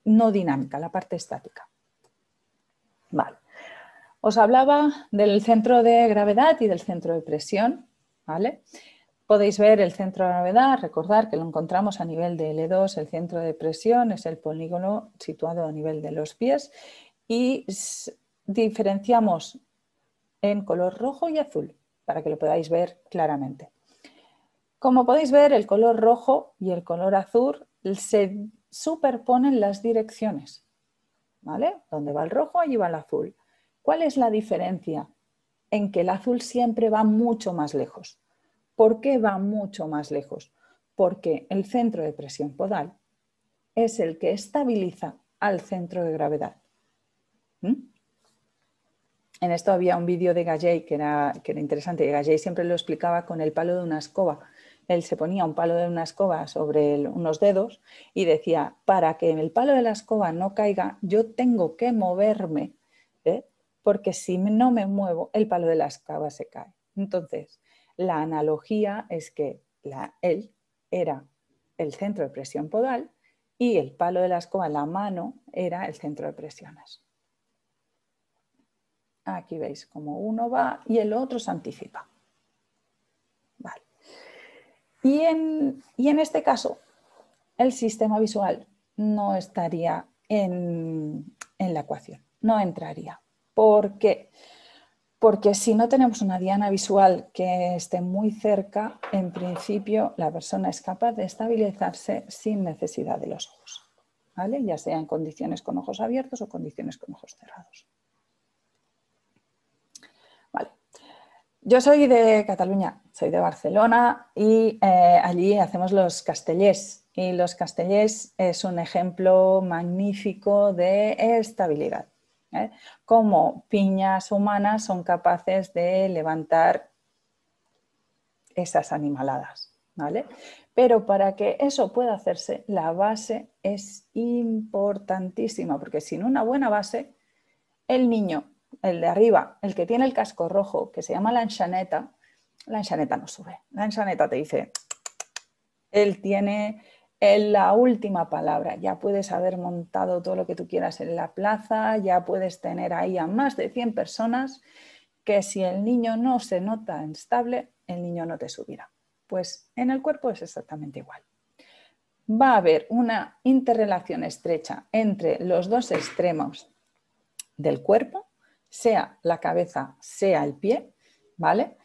no dinámica, la parte estática. Vale. Os hablaba del centro de gravedad y del centro de presión. ¿vale? Podéis ver el centro de gravedad, recordar que lo encontramos a nivel de L2, el centro de presión es el polígono situado a nivel de los pies y diferenciamos en color rojo y azul para que lo podáis ver claramente. Como podéis ver, el color rojo y el color azul se superponen las direcciones. ¿Vale? Donde va el rojo, allí va el azul. ¿Cuál es la diferencia? En que el azul siempre va mucho más lejos. ¿Por qué va mucho más lejos? Porque el centro de presión podal es el que estabiliza al centro de gravedad. ¿Mm? En esto había un vídeo de Galley que era, que era interesante. Galley siempre lo explicaba con el palo de una escoba. Él se ponía un palo de una escoba sobre unos dedos y decía, para que el palo de la escoba no caiga, yo tengo que moverme, ¿eh? porque si no me muevo, el palo de la escoba se cae. Entonces, la analogía es que la, L era el centro de presión podal y el palo de la escoba, la mano, era el centro de presiones. Aquí veis cómo uno va y el otro se anticipa. Y, en, este caso, el sistema visual no estaría en, en la ecuación, no entraría. ¿Por qué? Porque porque si no tenemos una diana visual que esté muy cerca, en principio la persona es capaz de estabilizarse sin necesidad de los ojos, ya sea en condiciones con ojos abiertos o condiciones con ojos cerrados. Yo soy de Cataluña, soy de Barcelona y eh, allí hacemos los castellés. Y los castellés es un ejemplo magnífico de estabilidad ¿eh? Como piñas humanas son capaces de levantar esas animaladas. ¿vale? Pero para que eso pueda hacerse, la base es importantísima, porque sin una buena base, el niño, el de arriba, el que tiene el casco rojo, que se llama la enchaneta, la enchaneta no sube. La enchaneta te dice, él tiene en la última palabra. Ya puedes haber montado todo lo que tú quieras en la plaza, ya puedes tener ahí a más de 100 personas que si el niño no se nota estable, el niño no te subirá. Pues en el cuerpo es exactamente igual. Va a haber una interrelación estrecha entre los dos extremos del cuerpo, sea la cabeza, sea el pie, ¿vale?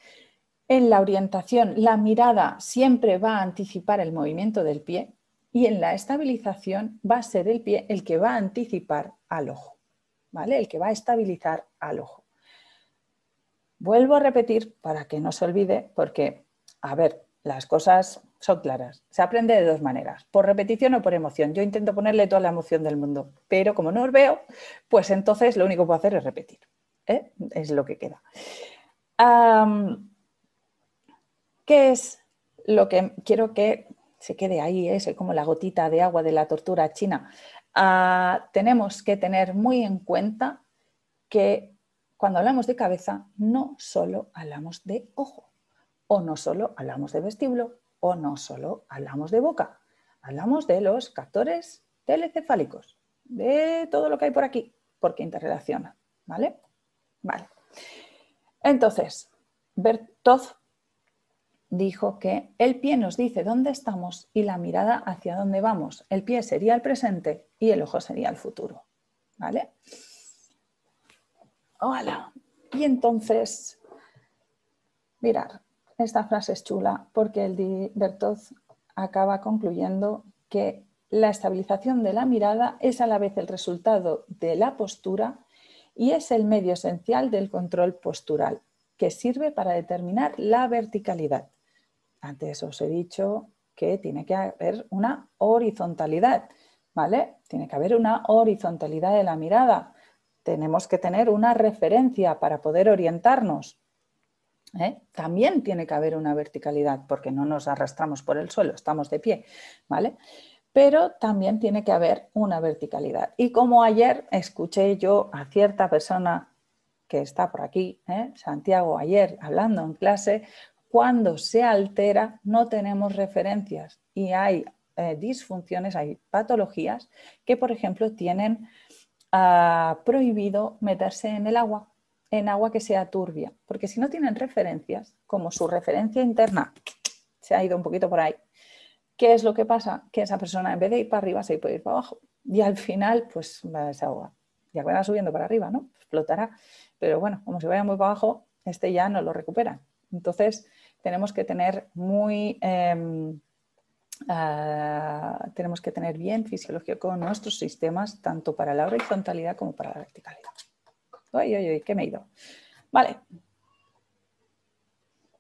En la orientación, la mirada siempre va a anticipar el movimiento del pie, y en la estabilización va a ser el pie el que va a anticipar al ojo, ¿vale? El que va a estabilizar al ojo. Vuelvo a repetir para que no se olvide, porque, a ver, las cosas son claras. Se aprende de dos maneras, por repetición o por emoción. Yo intento ponerle toda la emoción del mundo, pero como no os veo, pues entonces lo único que puedo hacer es repetir. ¿eh? Es lo que queda. ¿Qué es lo que quiero que se quede ahí, es ¿eh? como la gotita de agua de la tortura china. Ah, tenemos que tener muy en cuenta que cuando hablamos de cabeza no solo hablamos de ojo, o no solo hablamos de vestíbulo, o no solo hablamos de boca, hablamos de los captores telecefálicos, de todo lo que hay por aquí, porque interrelaciona, ¿vale? Vale. Entonces, Bertov dijo que el pie nos dice dónde estamos y la mirada hacia dónde vamos. El pie sería el presente y el ojo sería el futuro. ¿Vale? ¡Hola! Y entonces, mirar, esta frase es chula porque el Bertoz acaba concluyendo que la estabilización de la mirada es a la vez el resultado de la postura y es el medio esencial del control postural, que sirve para determinar la verticalidad. Antes os he dicho que tiene que haber una horizontalidad, ¿vale? Tiene que haber una horizontalidad de la mirada. Tenemos que tener una referencia para poder orientarnos. ¿eh? También tiene que haber una verticalidad porque no nos arrastramos por el suelo, estamos de pie, ¿vale? pero también tiene que haber una verticalidad. Y como ayer escuché yo a cierta persona que está por aquí, ¿eh? Santiago, ayer hablando en clase, cuando se altera no tenemos referencias y hay eh, disfunciones, hay patologías que, por ejemplo, tienen ah, prohibido meterse en el agua, en agua que sea turbia, porque si no tienen referencias, como su referencia interna se ha ido un poquito por ahí, ¿qué es lo que pasa? Que esa persona en vez de ir para arriba se puede ir para abajo y al final pues se ahoga. Ya acabará subiendo para arriba, ¿no? Explotará. Pero bueno, como se vaya muy para abajo, este ya no lo recupera. Entonces, tenemos que tener muy... Em, ah, tenemos que tener bien fisiológico nuestros sistemas, tanto para la horizontalidad como para la verticalidad. Uy, que me he ido. Vale.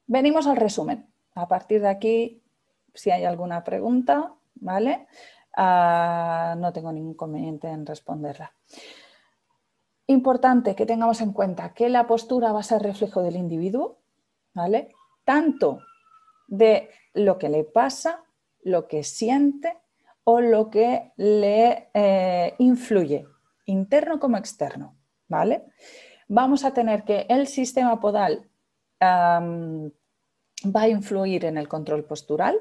Venimos al resumen. A partir de aquí, si hay alguna pregunta, ¿vale? Ah, no tengo ningún inconveniente en responderla. Importante que tengamos en cuenta que la postura va a ser reflejo del individuo, ¿vale? tanto de lo que le pasa, lo que siente o lo que le eh, influye, interno como externo, ¿vale? Vamos a tener que el sistema podal va a influir en el control postural.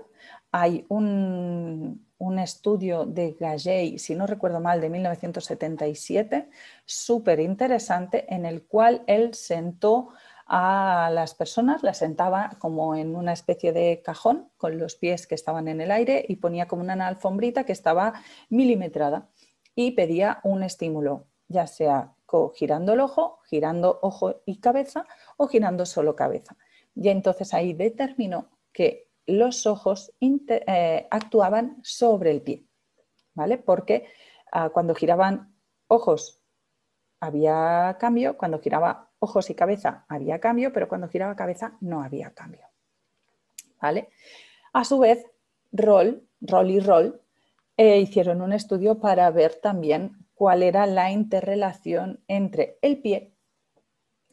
Hay un, un estudio de Gagey, si no recuerdo mal, de 1977, súper interesante, en el cual él sentó a las personas, las sentaba como en una especie de cajón con los pies que estaban en el aire y ponía como una alfombrita que estaba milimetrada y pedía un estímulo, ya sea girando el ojo, girando ojo y cabeza o girando solo cabeza. Y entonces ahí determinó que los ojos eh, actuaban sobre el pie, ¿vale? Porque ah, cuando giraban ojos había cambio, cuando giraba ojos y cabeza había cambio, pero cuando giraba cabeza no había cambio. ¿Vale? A su vez, Roll, Roll y Roll eh, hicieron un estudio para ver también cuál era la interrelación entre el pie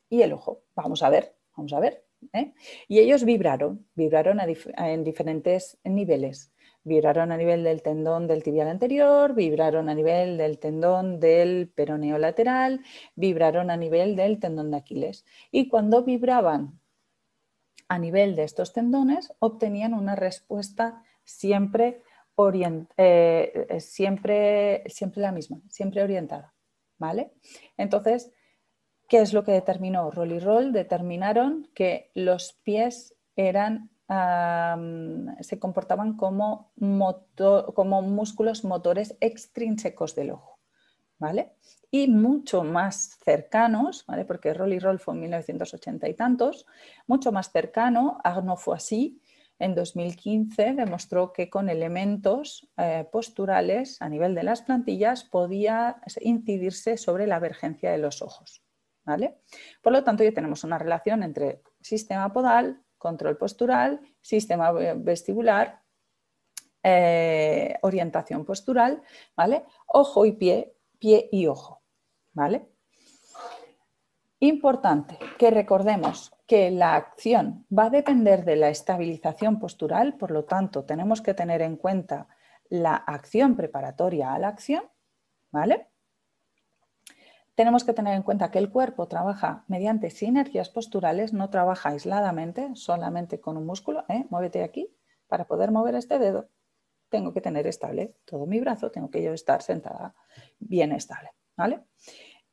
y el ojo. Vamos a ver, vamos a ver. ¿eh? Y ellos vibraron, vibraron en diferentes niveles vibraron a nivel del tendón del tibial anterior, vibraron a nivel del tendón del peroneo lateral, vibraron a nivel del tendón de Aquiles. Y cuando vibraban a nivel de estos tendones, obtenían una respuesta siempre, eh, eh, siempre, siempre la misma, siempre orientada. ¿Vale? Entonces, ¿qué es lo que determinó Roll y Roll? Determinaron que los pies eran se comportaban como, como músculos motores extrínsecos del ojo. ¿Vale? Y mucho más cercanos, ¿vale? Porque Rolly Roll fue en 1980 y tantos, mucho más cercano, Agno fue así, en 2015 demostró que con elementos eh, posturales a nivel de las plantillas podía incidirse sobre la vergencia de los ojos. ¿vale? Por lo tanto, ya tenemos una relación entre sistema podal, control postural, sistema vestibular, eh, orientación postural, ¿vale? Ojo y pie, pie y ojo, ¿vale? Importante que recordemos que la acción va a depender de la estabilización postural, por lo tanto tenemos que tener en cuenta la acción preparatoria a la acción, ¿vale? tenemos que tener en cuenta que el cuerpo trabaja mediante sinergias posturales, no trabaja aisladamente, solamente con un músculo, ¿eh? muévete aquí, para poder mover este dedo tengo que tener estable todo mi brazo, tengo que yo estar sentada bien estable, ¿vale?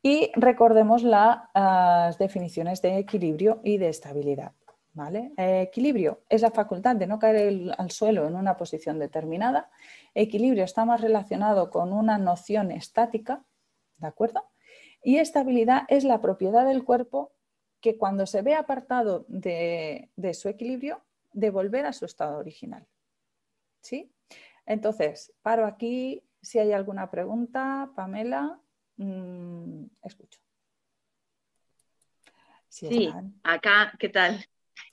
Y recordemos las ah, definiciones de equilibrio y de estabilidad. ¿Vale? equilibrio es la facultad de no caer al suelo en una posición determinada. Equilibrio está más relacionado con una noción estática, ¿de acuerdo? Y estabilidad es la propiedad del cuerpo que cuando se ve apartado de, su equilibrio, de a su estado original. ¿Sí? Entonces, paro aquí. Si hay alguna pregunta, Pamela, mm, escucho. sí, acá, ¿qué tal?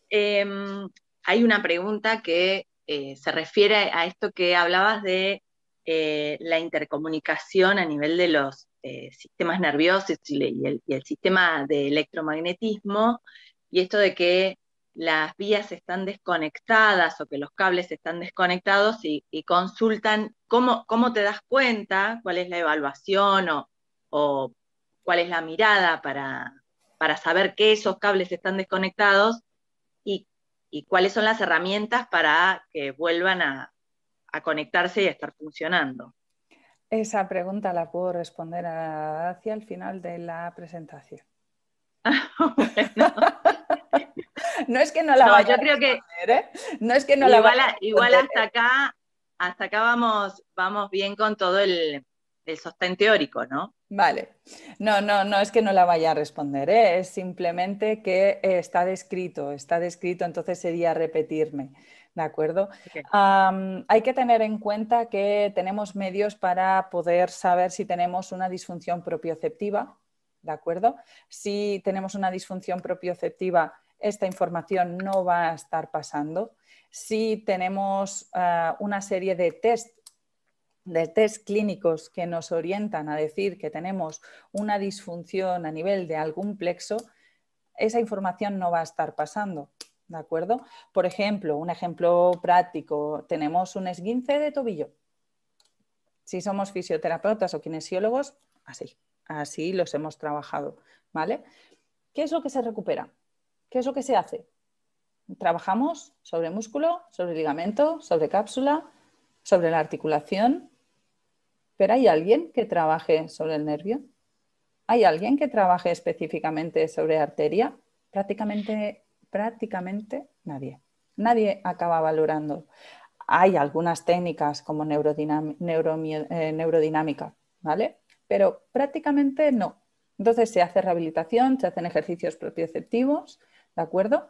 Em, hay una pregunta que eh, se refiere a esto que hablabas de eh, la intercomunicación a nivel de los eh, sistemas nerviosos y el, sistema de electromagnetismo, y esto de que las vías están desconectadas o que los cables están desconectados y, consultan cómo, te das cuenta, cuál es la evaluación o, cuál es la mirada para, saber que esos cables están desconectados y, cuáles son las herramientas para que vuelvan a conectarse y a estar funcionando. Esa pregunta la puedo responder hacia el final de la presentación. Ah, no es que no la vaya creo a responder, que ¿eh? No es que no igual, la vaya Igual hasta acá, hasta acá vamos, vamos bien con todo el, el sostén teórico, ¿no? Vale. No, no, no es que no la vaya a responder, ¿eh? es simplemente que eh, está descrito, está descrito, entonces sería repetirme. ¿de acuerdo? hay que tener en cuenta que tenemos medios para poder saber si tenemos una disfunción propioceptiva, ¿de acuerdo? Si tenemos una disfunción propioceptiva, esta información no va a estar pasando. Si tenemos ah, una serie de test de test clínicos que nos orientan a decir que tenemos una disfunción a nivel de algún plexo, esa información no va a estar pasando. ¿de acuerdo? Por ejemplo, un ejemplo práctico, tenemos un esguince de tobillo. Si somos fisioterapeutas o kinesiólogos, así, así los hemos trabajado, ¿vale? ¿Qué es lo que se recupera? ¿Qué es lo que se hace? Trabajamos sobre músculo, sobre ligamento, sobre cápsula, sobre la articulación, pero ¿hay alguien que trabaje sobre el nervio? ¿Hay alguien que trabaje específicamente sobre arteria? Prácticamente prácticamente nadie. Nadie acaba valorando. Hay algunas técnicas como eh, neurodinámica, ¿vale? Pero prácticamente no. Entonces se hace rehabilitación, se hacen ejercicios propioceptivos, ¿de acuerdo?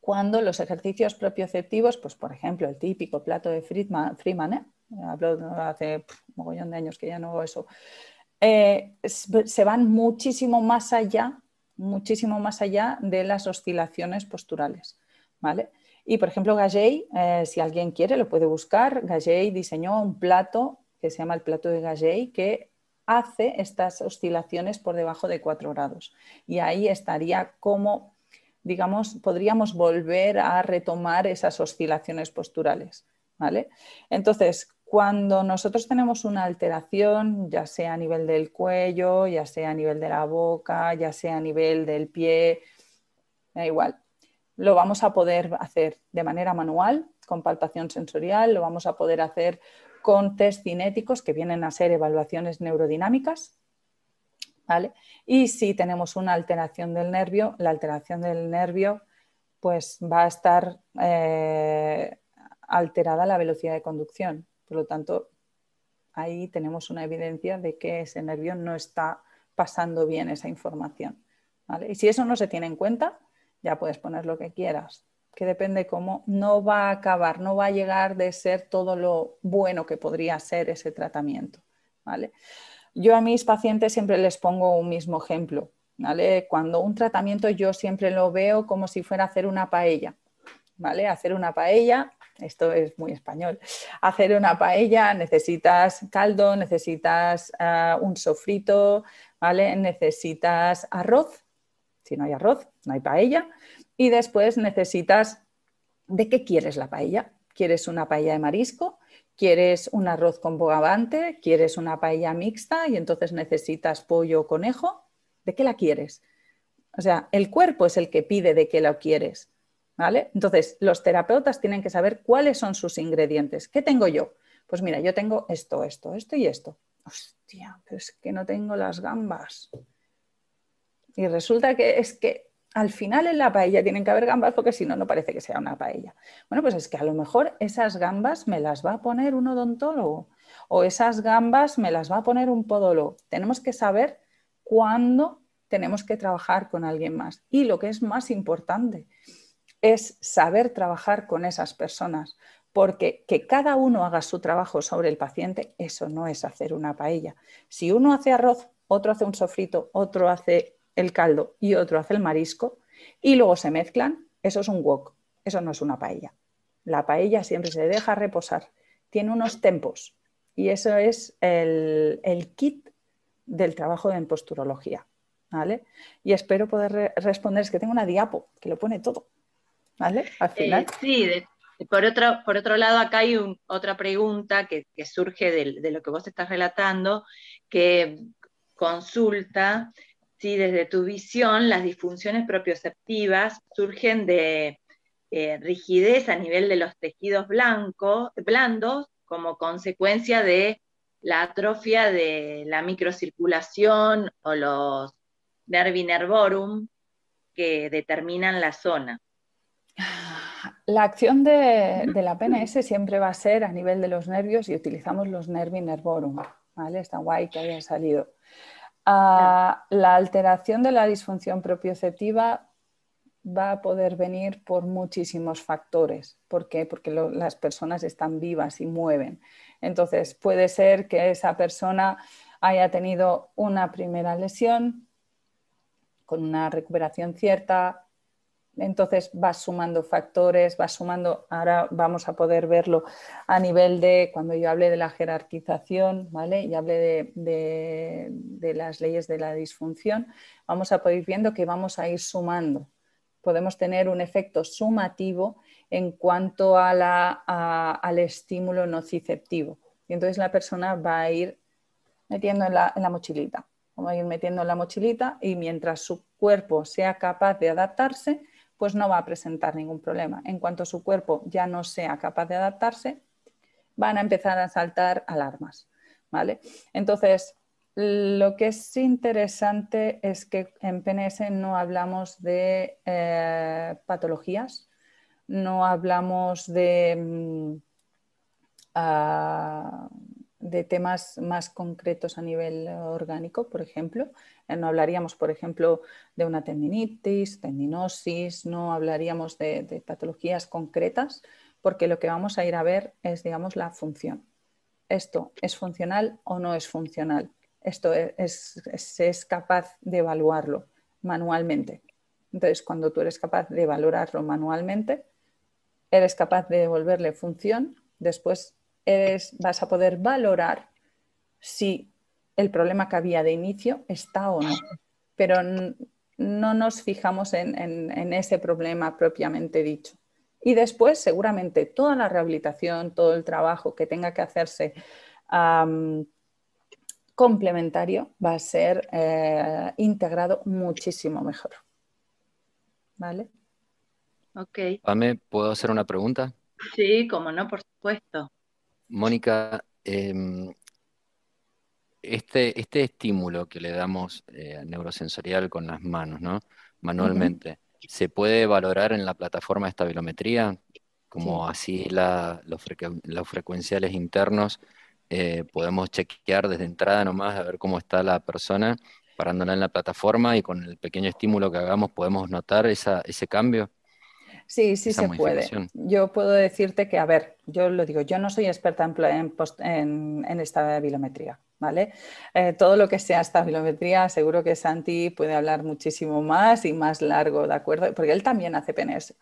Cuando los ejercicios propioceptivos, pues por ejemplo el típico plato de Friedman, Freeman, ¿eh? hablo hace un mogollón de años que ya no hago eso, eh, se van muchísimo más allá muchísimo más allá de las oscilaciones posturales. ¿vale? Y por ejemplo, Gagey, eh, si alguien quiere, lo puede buscar. Gagey diseñó un plato que se llama el plato de Gagey que hace estas oscilaciones por debajo de 4 grados. Y ahí estaría como, digamos, podríamos volver a retomar esas oscilaciones posturales. ¿Vale? Entonces, cuando nosotros tenemos una alteración, ya sea a nivel del cuello, ya sea a nivel de la boca, ya sea a nivel del pie, da igual, lo vamos a poder hacer de manera manual, con palpación sensorial, lo vamos a poder hacer con test cinéticos que vienen a ser evaluaciones neurodinámicas. ¿vale? Y si tenemos una alteración del nervio, la alteración del nervio pues va a estar eh, alterada la velocidad de conducción. Por lo tanto, ahí tenemos una evidencia de que ese nervio no está pasando bien esa información. Y si eso no se tiene en cuenta, ya puedes poner lo que quieras, que depende cómo, no va a acabar, no va a llegar de ser todo lo bueno que podría ser ese tratamiento. ¿vale? Yo a mis pacientes siempre les pongo un mismo ejemplo. ¿vale? Cuando un tratamiento yo siempre lo veo como si fuera hacer una paella. ¿vale? Hacer una paella esto es muy español. Hacer una paella necesitas caldo, necesitas ah, un sofrito, ¿vale? Necesitas arroz, si no hay arroz, no hay paella. Y después necesitas, ¿de qué quieres la paella? ¿Quieres una paella de marisco? ¿Quieres un arroz con bogavante? ¿Quieres una paella mixta? Y entonces necesitas pollo o conejo. ¿De qué la quieres? O sea, el cuerpo es el que pide de qué la quieres. Entonces, los terapeutas tienen que saber cuáles son sus ingredientes. ¿Qué tengo yo? Pues mira, yo tengo esto, esto, esto y esto. Hostia, pero es que no tengo las gambas. Y resulta que es que al final en la paella tienen que haber gambas porque si no, no parece que sea una paella. Bueno, pues es que a lo mejor esas gambas me las va a poner un odontólogo o esas gambas me las va a poner un podólogo. Tenemos que saber cuándo tenemos que trabajar con alguien más. Y lo que es más importante, es saber trabajar con esas personas, porque que cada uno haga su trabajo sobre el paciente, eso no es hacer una paella. Si uno hace arroz, otro hace un sofrito, otro hace el caldo y otro hace el marisco, y luego se mezclan, eso es un wok, eso no es una paella. La paella siempre se deja reposar, tiene unos tempos, y eso es el, kit del trabajo en posturología. ¿Vale? Y espero poder responder, es que tengo una diapo que lo pone todo. Eh, por, otro, lado, acá hay otra pregunta que, surge de, lo que vos estás relatando, que consulta si desde tu visión las disfunciones propioceptivas surgen de eh, rigidez a nivel de los tejidos blancos, blandos como consecuencia de la atrofia de la microcirculación o los nervi nervorum que determinan la zona. La acción de, la PNS siempre va a ser a nivel de los nervios y utilizamos los nervi nervorum. ¿vale? Está guay que haya salido. Ah, la alteración de la disfunción propioceptiva va a poder venir por muchísimos factores. ¿Por qué? Porque las personas están vivas y mueven. Entonces, puede ser que esa persona haya tenido una primera lesión con una recuperación cierta, entonces va sumando factores, va sumando, ahora vamos a poder verlo a nivel de, cuando yo hablé de la jerarquización, ¿vale? Y hablé de, las leyes de la disfunción, vamos a poder ir viendo que vamos a ir sumando. Podemos tener un efecto sumativo en cuanto al estímulo nociceptivo. Y entonces la persona va a ir metiendo en la, mochilita. Vamos a ir metiendo en la mochilita y mientras su cuerpo sea capaz de adaptarse, pues no va a presentar ningún problema. En cuanto su cuerpo ya no sea capaz de adaptarse, van a empezar a saltar alarmas. ¿vale? Entonces, lo que es interesante es que en PNS no hablamos de eh, patologías, no hablamos de, mm, ah, de, temas más concretos a nivel orgánico, por ejemplo, no hablaríamos, por ejemplo, de una tendinitis, tendinosis, no hablaríamos de, patologías concretas, porque lo que vamos a ir a ver es, digamos, la función. ¿Esto es funcional o no es funcional? Esto e, es, es, capaz de evaluarlo manualmente. Entonces, cuando tú eres capaz de valorarlo manualmente, eres capaz de devolverle función, después eres, vas a poder valorar si el problema que había de inicio está o no, pero no nos fijamos en, ese problema propiamente dicho. Y después, seguramente, toda la rehabilitación, todo el trabajo que tenga que hacerse complementario va a ser eh, integrado muchísimo mejor. ¿Vale? Ok. Pame, ¿puedo hacer una pregunta? Sí, como no, por supuesto. Mónica, em, este, este, estímulo que le damos eh, neurosensorial con las manos, ¿no? Manualmente, ¿se puede valorar en la plataforma esta estabilometría? Como así los, frecuenciales internos eh, podemos chequear desde entrada nomás a ver cómo está la persona parándola en la plataforma y con el pequeño estímulo que hagamos podemos notar ese cambio. Sí, sí se puede. Yo puedo decirte que, a ver, yo lo digo, yo no soy experta en, en, esta bilometría. ¿vale? Eh, todo lo que sea estabilometría, seguro que Santi puede hablar muchísimo más y más largo, ¿de acuerdo? Porque él también hace PNS.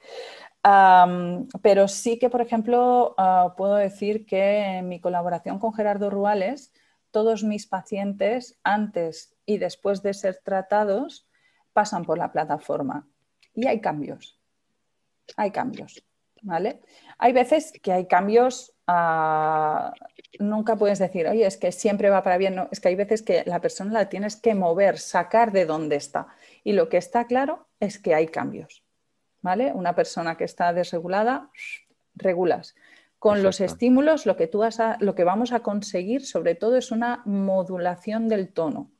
pero sí que, por ejemplo, ah, puedo decir que en mi colaboración con Gerardo Ruales, todos mis pacientes, antes y después de ser tratados, pasan por la plataforma. Y hay cambios. Hay cambios. ¿Vale? Hay veces que hay cambios nunca puedes decir, oye, es que siempre va para bien. es que hay veces que la persona la tienes que mover, sacar de donde está. Y lo que está claro es que hay cambios. ¿Vale? Una persona que está desregulada, regulas. Con los estímulos, lo que, tú vas a, lo que vamos a conseguir, sobre todo, es una modulación del tono.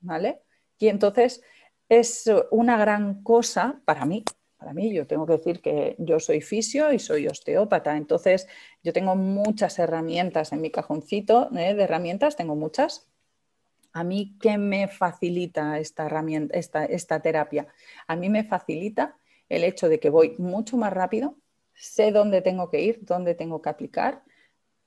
¿Vale? Y entonces es una gran cosa para mí, para mí, yo tengo que decir que yo soy fisio y soy osteópata, entonces yo tengo muchas herramientas en mi cajoncito ¿eh? de herramientas, tengo muchas. ¿A mí qué me facilita esta, esta terapia? A mí me facilita el hecho de que voy mucho más rápido, sé dónde tengo que ir, dónde tengo que aplicar,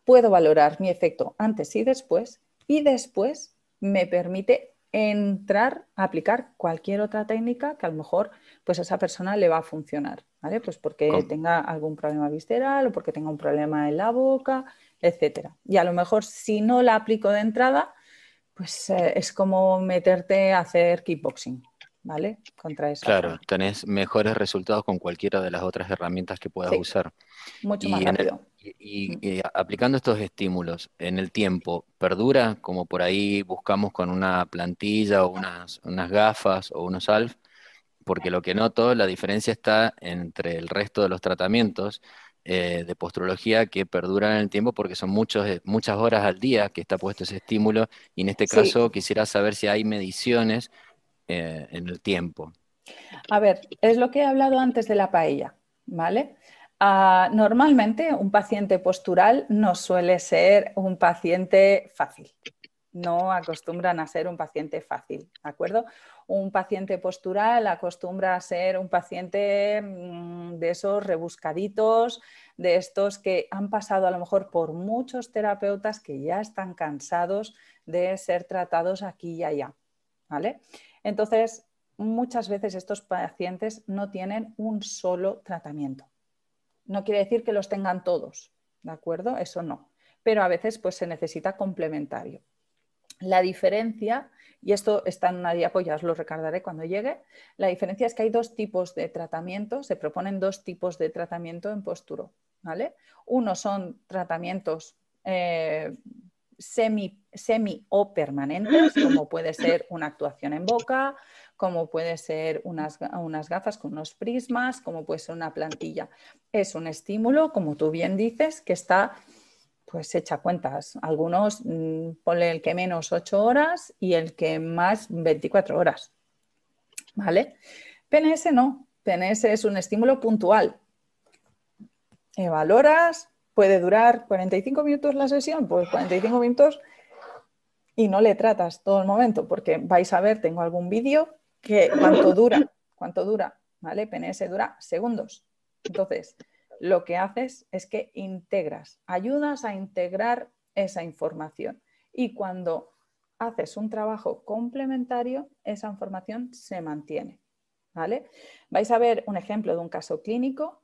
puedo valorar mi efecto antes y después y después me permite entrar a aplicar cualquier otra técnica que a lo mejor pues a esa persona le va a funcionar, ¿vale? Pues porque tenga algún problema visceral o porque tenga un problema en la boca, etcétera. Y a lo mejor si no la aplico de entrada, pues eh, es como meterte a hacer kickboxing, ¿vale? Contra eso. Claro, tenés mejores resultados con cualquiera de las otras herramientas que puedas usar. Mucho y más rápido. y, mm. eh, aplicando estos estímulos en el tiempo, ¿perdura como por ahí buscamos con una plantilla o unas, gafas o unos ALF? Porque lo que noto, la diferencia está entre el resto de los tratamientos eh, de postrología que perduran en el tiempo porque son muchos, eh, muchas horas al día que está puesto ese estímulo y en este caso quisiera saber si hay mediciones eh, en el tiempo? A ver, es lo que he hablado antes de la paella, ¿vale? Ah, normalmente un paciente postural no suele ser un paciente fácil, no acostumbran a ser un paciente fácil, ¿de acuerdo? Un paciente postural acostumbra a ser un paciente mm, de esos rebuscaditos, de estos que han pasado a lo mejor por muchos terapeutas que ya están cansados de ser tratados aquí y allá, ¿vale? Entonces, muchas veces estos pacientes no tienen un solo tratamiento. No quiere decir que los tengan todos, ¿de acuerdo? Eso no. Pero a veces pues, se necesita complementario. La diferencia, y esto está en una diapo, ya os lo recordaré cuando llegue, la diferencia es que hay dos tipos de tratamiento, se proponen dos tipos de tratamiento en posturo. ¿vale? Uno son tratamientos eh, semi, o permanentes, como puede ser una actuación en boca, como puede ser unas, gafas con unos prismas, como puede ser una plantilla. Es un estímulo, como tú bien dices, que está pues hecha cuentas. Algunos mm, ponen el que menos 8 horas y el que más 24 horas. ¿Vale? PNS no. PNS es un estímulo puntual. ¿Evaloras? puede durar 45 minutos la sesión, pues 45 minutos y no le tratas todo el momento, porque vais a ver, tengo algún vídeo que cuánto dura, cuánto dura, ¿vale? PNS dura segundos. Entonces, lo que haces es que integras, ayudas a integrar esa información. Y cuando haces un trabajo complementario, esa información se mantiene. ¿vale? Vais a ver un ejemplo de un caso clínico.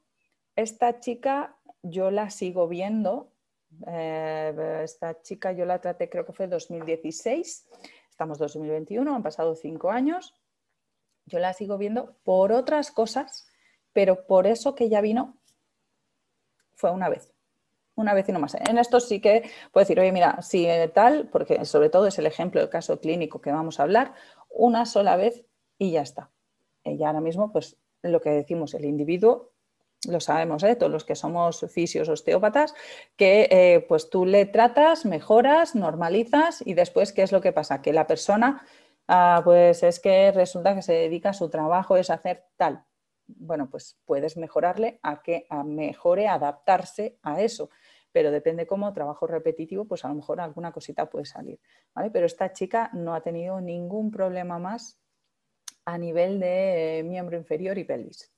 Esta chica yo la sigo viendo. Eh, esta chica yo la traté, creo que fue 2016, estamos 2021, han pasado cinco años. Yo la sigo viendo por otras cosas, pero por eso que ya vino fue una vez una vez y no más. En esto sí que puedo decir, oye, mira, si tal, porque sobre todo es el ejemplo del caso clínico que vamos a hablar, una sola vez y ya está. Ella ahora mismo, pues lo que decimos, el individuo lo sabemos, ¿eh? todos los que somos fisios osteópatas, que eh, pues tú le tratas, mejoras, normalizas y después, ¿qué es lo que pasa? Que la persona, ah, pues es que resulta que se dedica a su trabajo, es hacer tal. Bueno, pues puedes mejorarle a que a mejore, adaptarse a eso, pero depende cómo trabajo repetitivo, pues a lo mejor alguna cosita puede salir, ¿vale? Pero esta chica no ha tenido ningún problema más a nivel de eh, miembro inferior y pelvis,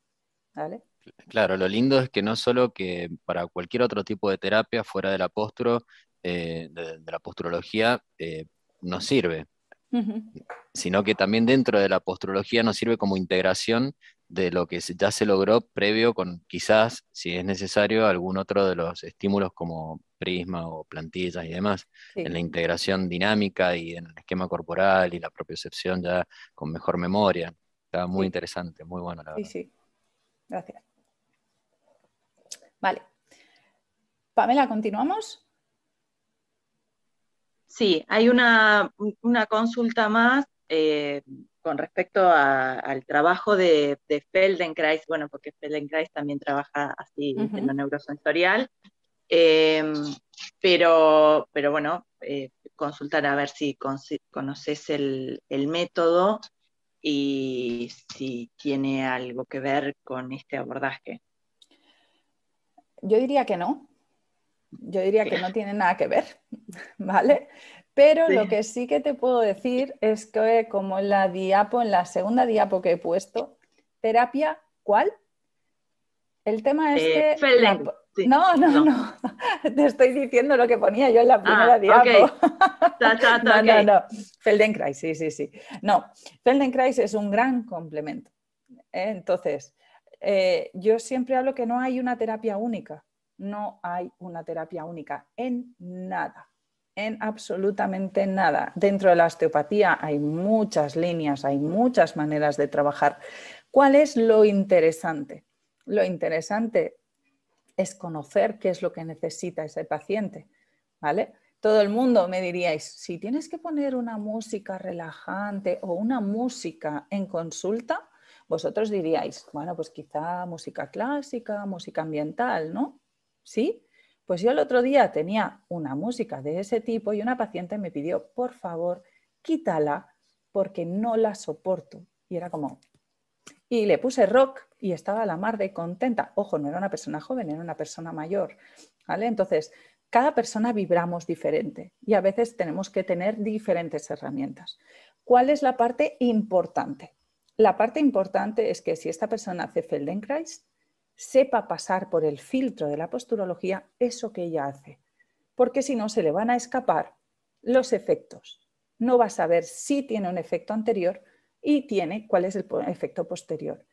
¿vale? Claro, lo lindo es que no solo que para cualquier otro tipo de terapia fuera del de, la posturología, eh, eh, nos sirve, sino que también dentro de la posturología nos sirve como integración de lo que ya se logró previo con quizás, si es necesario, algún otro de los estímulos como prisma o plantillas y demás, en la integración dinámica y en el esquema corporal y la propiocepción ya con mejor memoria. Está muy interesante, muy bueno la sí, Sí, gracias. Vale. Pamela, ¿continuamos? Sí, hay una, consulta más eh, con respecto al trabajo de, Feldenkrais, bueno, porque Feldenkrais también trabaja así en lo neurosensorial, em, pero, pero bueno, eh, consultar a ver si conoces el, método y si tiene algo que ver con este abordaje. Yo diría que no. Yo diría que no tiene nada que ver, ¿vale? Pero lo que sí que te puedo decir es que como en la diapo, en la segunda diapo que he puesto, terapia, ¿cuál? El tema es eh, que... No, no, no, Te estoy diciendo lo que ponía yo en la ah, primera diapo. no, no, no. Feldenkrais, sí, sí, sí. No, Feldenkrais es un gran complemento. ¿eh? Entonces, eh, yo siempre hablo que no hay una terapia única, no hay una terapia única en nada, en absolutamente nada. Dentro de la osteopatía hay muchas líneas, hay muchas maneras de trabajar. ¿Cuál es lo interesante? Lo interesante es conocer qué es lo que necesita ese paciente, ¿vale? Todo el mundo me diríais, si tienes que poner una música relajante o una música en consulta, vosotros diríais, bueno, pues quizá música clásica, música ambiental, ¿no? ¿Sí? Pues yo el otro día tenía una música de ese tipo y una paciente me pidió, por favor, quítala porque no la soporto. Y era como, y le puse rock y estaba la mar de contenta. Ojo, no era una persona joven, era una persona mayor. Entonces, cada persona vibramos diferente y a veces tenemos que tener diferentes herramientas. ¿Cuál es la parte importante? la parte importante es que si esta persona hace Feldenkrais, sepa pasar por el filtro de la posturología eso que ella hace, porque si no se le van a escapar los efectos. No va a saber si tiene un efecto anterior y tiene cuál es el efecto posterior.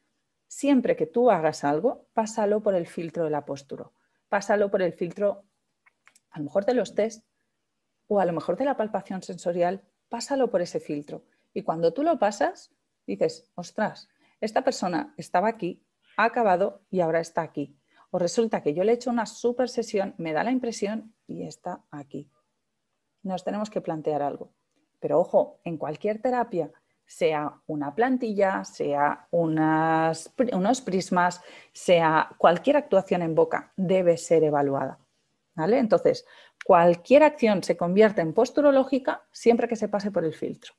Siempre que tú hagas algo, pásalo por el filtro de la posturo, pásalo por el filtro a lo mejor de los test o a lo mejor de la palpación sensorial, pásalo por ese filtro. Y cuando tú lo pasas, dices, ostras, esta persona estaba aquí, ha acabado y ahora está aquí. O resulta que yo le he hecho una super sesión, me da la impresión y está aquí. Nos tenemos que plantear algo. Pero ojo, en cualquier terapia, sea una plantilla, sea unos prismas, sea cualquier actuación en boca, debe ser evaluada. ¿Vale? Entonces, cualquier acción se convierte en lógica siempre que se pase por el filtro.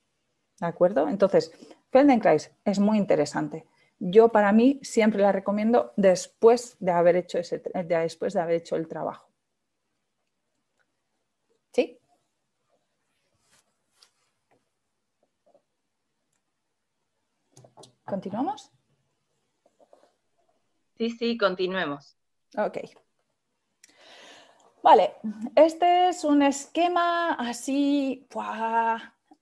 ¿De acuerdo? Entonces, Feldenkrais es muy interesante. Yo para mí siempre la recomiendo después de haber hecho, ese, después de haber hecho el trabajo. ¿Sí? ¿Continuamos? Sí, sí, continuemos. Ok. Vale, este es un esquema así,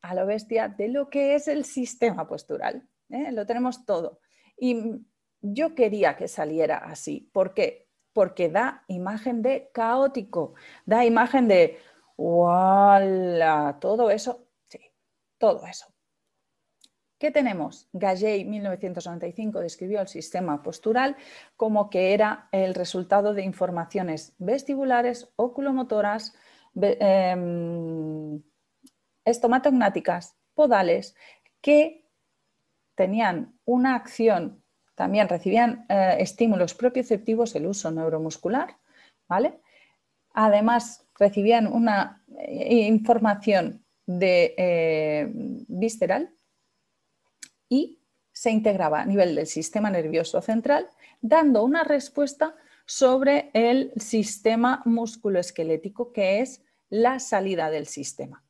a lo bestia de lo que es el sistema postural. ¿eh? Lo tenemos todo. Y yo quería que saliera así. ¿Por qué? Porque da imagen de caótico, da imagen de, ¡wala! Todo eso, sí, todo eso. ¿Qué tenemos? Galley, 1995, describió el sistema postural como que era el resultado de informaciones vestibulares, oculomotoras, em, estomatognáticas podales que tenían una acción, también recibían eh, estímulos propioceptivos, el uso neuromuscular, ¿vale? Además, recibían una eh, información de, eh, visceral y se integraba a nivel del sistema nervioso central, dando una respuesta sobre el sistema musculoesquelético, que es la salida del sistema.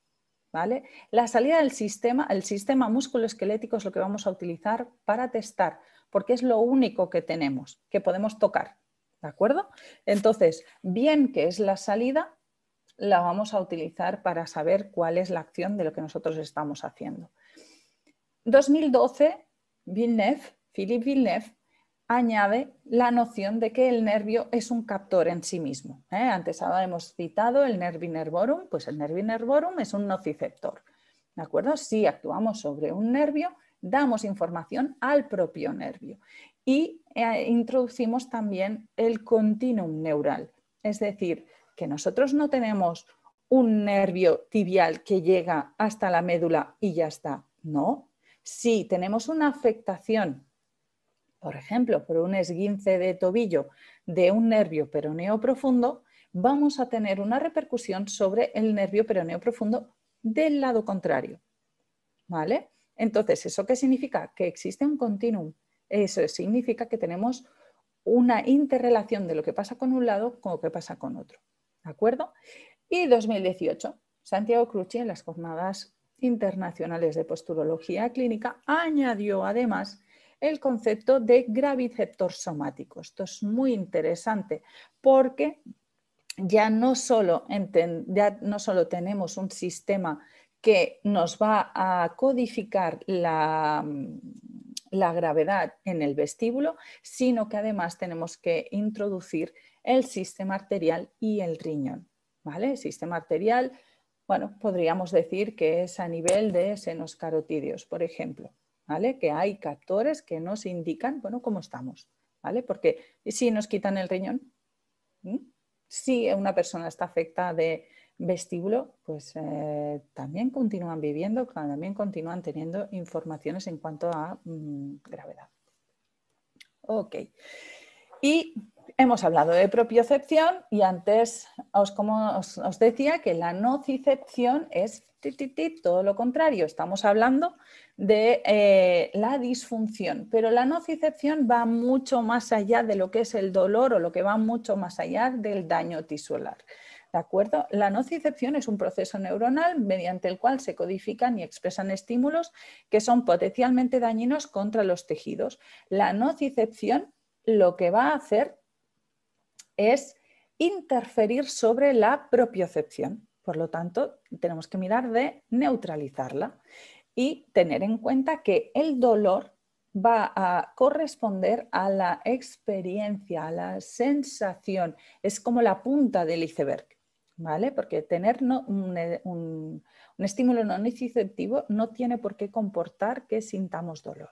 La salida del sistema, el sistema esquelético es lo que vamos a utilizar para testar, porque es lo único que tenemos, que podemos tocar, ¿de acuerdo? Entonces, bien que es la salida, la vamos a utilizar para saber cuál es la acción de lo que nosotros estamos haciendo. 2012, Villeneuve, Philippe Villeneuve, añade la noción de que el nervio es un captor en sí mismo. ¿eh? Antes habíamos hemos citado el nervi nervorum, pues el nervi nervorum es un nociceptor. ¿De acuerdo? Si actuamos sobre un nervio, damos información al propio nervio y eh, introducimos también el continuum neural, es decir, que nosotros no tenemos un nervio tibial que llega hasta la médula y ya está. No, si tenemos una afectación por ejemplo, por un esguince de tobillo de un nervio peroneo profundo, vamos a tener una repercusión sobre el nervio peroneo profundo del lado contrario. ¿Vale? Entonces, ¿eso qué significa? Que existe un continuum. Eso significa que tenemos una interrelación de lo que pasa con un lado con lo que pasa con otro. ¿De acuerdo? Y 2018, Santiago Cruci en las jornadas internacionales de posturología clínica añadió además el concepto de graviceptor somático. Esto es muy interesante porque ya no solo, no solo tenemos un sistema que nos va a codificar la, gravedad en el vestíbulo, sino que además tenemos que introducir el sistema arterial y el riñón. El sistema arterial, bueno, podríamos decir que es a nivel de senos carotídeos, por ejemplo. Que hay captores que nos indican, bueno, cómo estamos, ¿vale? Porque si nos quitan el riñón, ¿Mm? si una persona está afectada de vestíbulo, pues eh, también continúan viviendo, también continúan teniendo informaciones en cuanto a mm, gravedad. Ok. Y hemos hablado de propiocepción y antes os, decía que la nocicepción es todo lo contrario. Estamos hablando de eh, la disfunción. Pero la nocicepción va mucho más allá de lo que es el dolor o lo que va mucho más allá del daño tisular. ¿De acuerdo? La nocicepción es un proceso neuronal mediante el cual se codifican y expresan estímulos que son potencialmente dañinos contra los tejidos. La nocicepción lo que va a hacer es interferir sobre la propiocepción. Por lo tanto, tenemos que mirar de neutralizarla y tener en cuenta que el dolor va a corresponder a la experiencia, a la sensación. Es como la punta del iceberg, ¿vale? Porque tener eh, un, estímulo no nociceptivo no tiene por qué comportar que sintamos dolor,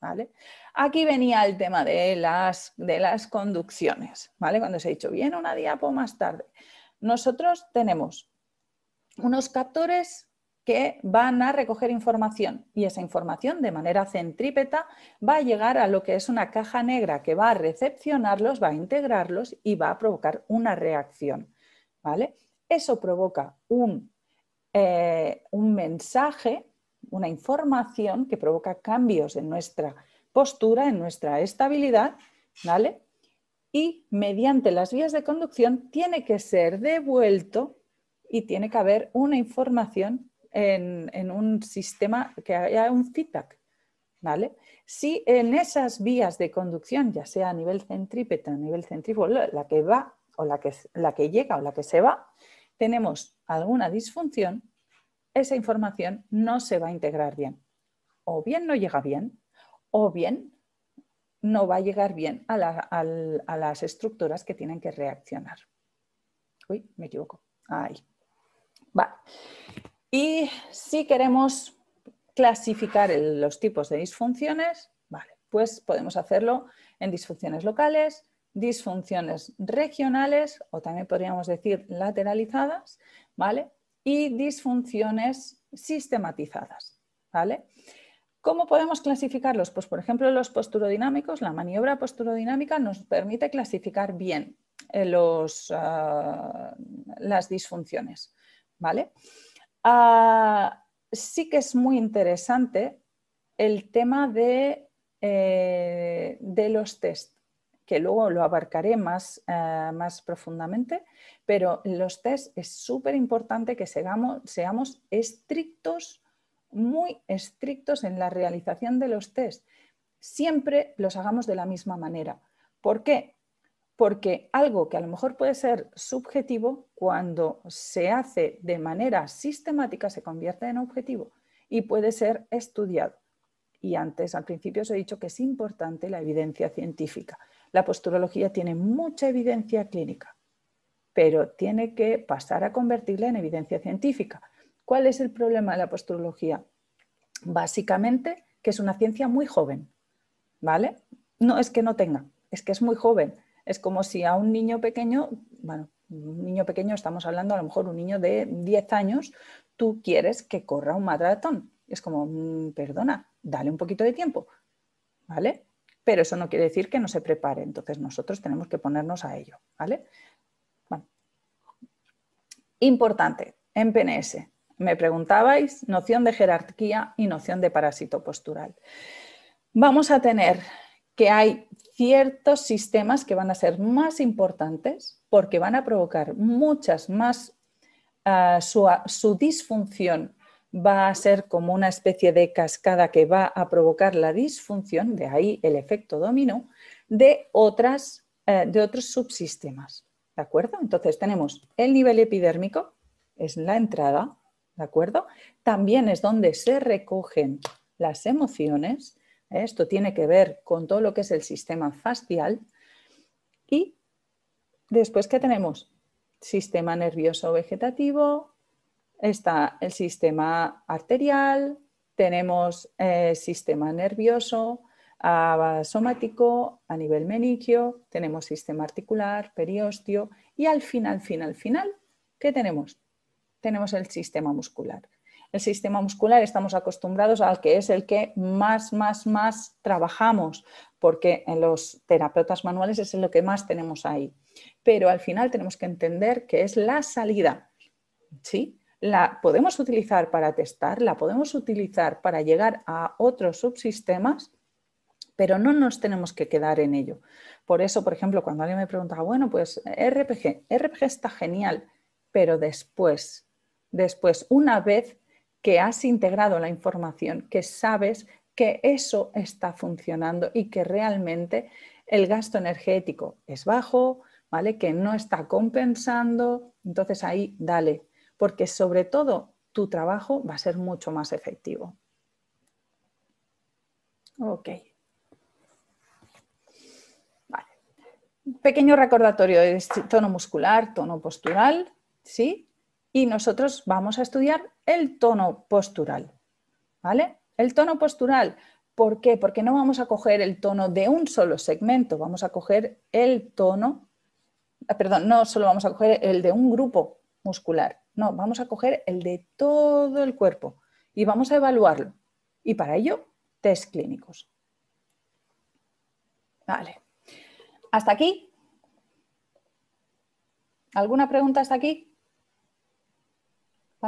¿vale? Aquí venía el tema de las, de las conducciones, ¿vale? Cuando se ha dicho, bien, una diapo más tarde. Nosotros tenemos unos captores que van a recoger información y esa información de manera centrípeta va a llegar a lo que es una caja negra que va a recepcionarlos, va a integrarlos y va a provocar una reacción. ¿vale? Eso provoca un, eh, mensaje, una información que provoca cambios en nuestra postura, en nuestra estabilidad, ¿vale? y mediante las vías de conducción tiene que ser devuelto y tiene que haber una información en, un sistema que haya un feedback. ¿Vale? Si en esas vías de conducción, ya sea a nivel centrípeta, a nivel centrífugo, la que va o la que, la que llega o la que se va, tenemos alguna disfunción, esa información no se va a integrar bien. O bien no llega bien, o bien no va a llegar bien a, a las estructuras que tienen que reaccionar. Uy, me equivoco. Ahí. Vale. Y si queremos clasificar los tipos de disfunciones, pues podemos hacerlo en disfunciones locales, disfunciones regionales o también podríamos decir lateralizadas, ¿vale? Y disfunciones sistematizadas, ¿vale? ¿Cómo podemos clasificarlos? Pues por ejemplo los posturodinámicos, la maniobra posturodinámica nos permite clasificar bien eh, los, ah, las disfunciones, ¿vale? Ah, sí que es muy interesante el tema de, eh, los test, que luego lo abarcaré eh, más, profundamente, pero los test es súper importante que seamos, seamos estrictos, muy estrictos en la realización de los test. Siempre los hagamos de la misma manera. ¿Por qué? porque algo que a lo mejor puede ser subjetivo, cuando se hace de manera sistemática se convierte en objetivo y puede ser estudiado. Y antes, al principio, os he dicho que es importante la evidencia científica. La posturología tiene mucha evidencia clínica, pero tiene que pasar a convertirla en evidencia científica. ¿Cuál es el problema de la posturología? Básicamente, que es una ciencia muy joven, ¿vale? No es que no tenga, es que es muy joven es como si a un niño pequeño, bueno, un niño pequeño, estamos hablando a lo mejor un niño de 10 años, tú quieres que corra un matratón. Es como, mm, perdona, dale un poquito de tiempo, ¿vale? Pero eso no quiere decir que no se prepare, entonces nosotros tenemos que ponernos a ello, ¿vale? Bueno. Importante, en PNS, me preguntabais, noción de jerarquía y noción de parásito postural. Vamos a tener que hay ciertos sistemas que van a ser más importantes porque van a provocar muchas más, ah, ah, su, disfunción va a ser como una especie de cascada que va a provocar la disfunción, de ahí el efecto dominó, de, otras, eh, de otros subsistemas. ¿De acuerdo? Entonces tenemos el nivel epidérmico, es la entrada, ¿de acuerdo? También es donde se recogen las emociones esto tiene que ver con todo lo que es el sistema fascial Y después, ¿qué tenemos? Sistema nervioso vegetativo, está el sistema arterial, tenemos eh, sistema nervioso ah, somático a nivel menigio, tenemos sistema articular, periósteo y al final, final, final, ¿qué tenemos? Tenemos el sistema muscular el sistema muscular estamos acostumbrados al que es el que más, más, más trabajamos, porque en los terapeutas manuales es lo que más tenemos ahí. Pero al final tenemos que entender que es la salida, ¿sí? La podemos utilizar para testar, la podemos utilizar para llegar a otros subsistemas, pero no nos tenemos que quedar en ello. Por eso, por ejemplo, cuando alguien me pregunta, bueno, pues RPG, RPG está genial, pero después, después, una vez que has integrado la información, que sabes que eso está funcionando y que realmente el gasto energético es bajo, ¿vale? Que no está compensando, entonces ahí dale, porque sobre todo tu trabajo va a ser mucho más efectivo. Ok. Vale. Pequeño recordatorio de este tono muscular, tono postural, ¿sí? y nosotros vamos a estudiar el tono postural. ¿Vale? El tono postural, ¿por qué? Porque no vamos a coger el tono de un solo segmento, vamos a coger el tono, ah, perdón, no solo vamos a coger el de un grupo muscular, no, vamos a coger el de todo el cuerpo y vamos a evaluarlo. Y para ello, test clínicos. Vale. ¿Hasta aquí? ¿Alguna pregunta hasta aquí?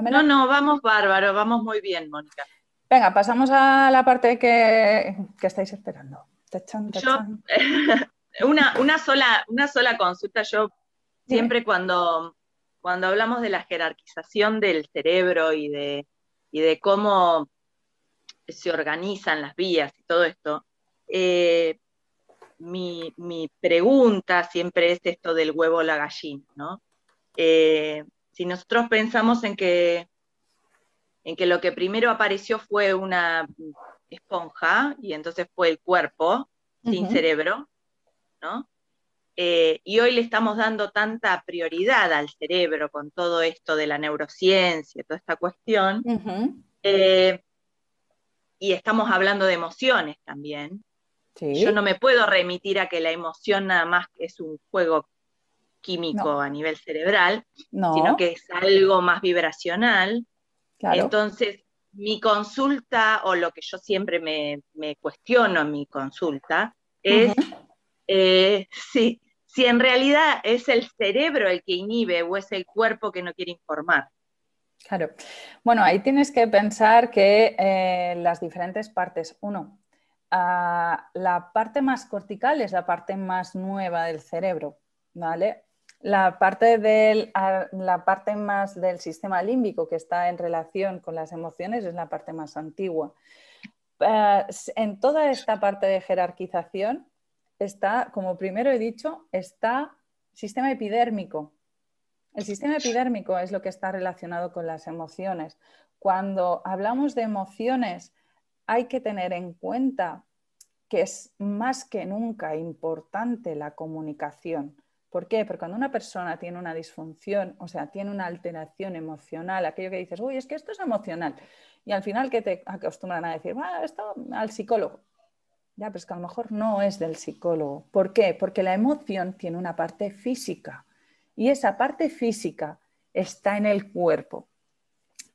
No, no, vamos bárbaro, vamos muy bien, Mónica. Venga, pasamos a la parte que, estáis esperando. una, sola, una sola consulta, yo siempre cuando, cuando hablamos de la jerarquización del cerebro y de, de cómo se organizan las vías y todo esto, eh, mi, pregunta siempre es esto del huevo o la gallina, ¿no? Eh, si nosotros pensamos en que, en que lo que primero apareció fue una esponja, y entonces fue el cuerpo, sin cerebro, ¿no? Eh, y hoy le estamos dando tanta prioridad al cerebro con todo esto de la neurociencia, toda esta cuestión, eh, y estamos hablando de emociones también. Yo no me puedo remitir a que la emoción nada más es un juego químico a nivel cerebral, sino que es algo más vibracional. Entonces, mi consulta, o lo que yo siempre me, cuestiono en mi consulta, es eh, si, si en realidad es el cerebro el que inhibe o es el cuerpo que no quiere informar. Claro. Bueno, ahí tienes que pensar que eh, las diferentes partes. Uno, ah, la parte más cortical es la parte más nueva del cerebro, ¿vale? La parte, más del sistema límbico que está en relación con las emociones es la parte más antigua. Eh, en toda esta parte de jerarquización está, como primero he dicho, está sistema epidérmico. El sistema epidérmico es lo que está relacionado con las emociones. Cuando hablamos de emociones, hay que tener en cuenta que es más que nunca importante la comunicación ¿Por qué? Porque cuando una persona tiene una disfunción, o sea, tiene una alteración emocional, aquello que dices, uy, es que esto es emocional, y al final que te acostumbran a decir, bueno, ah, esto al psicólogo. Ya, pero es que a lo mejor no es del psicólogo. ¿Por qué? Porque la emoción tiene una parte física y esa parte física está en el cuerpo.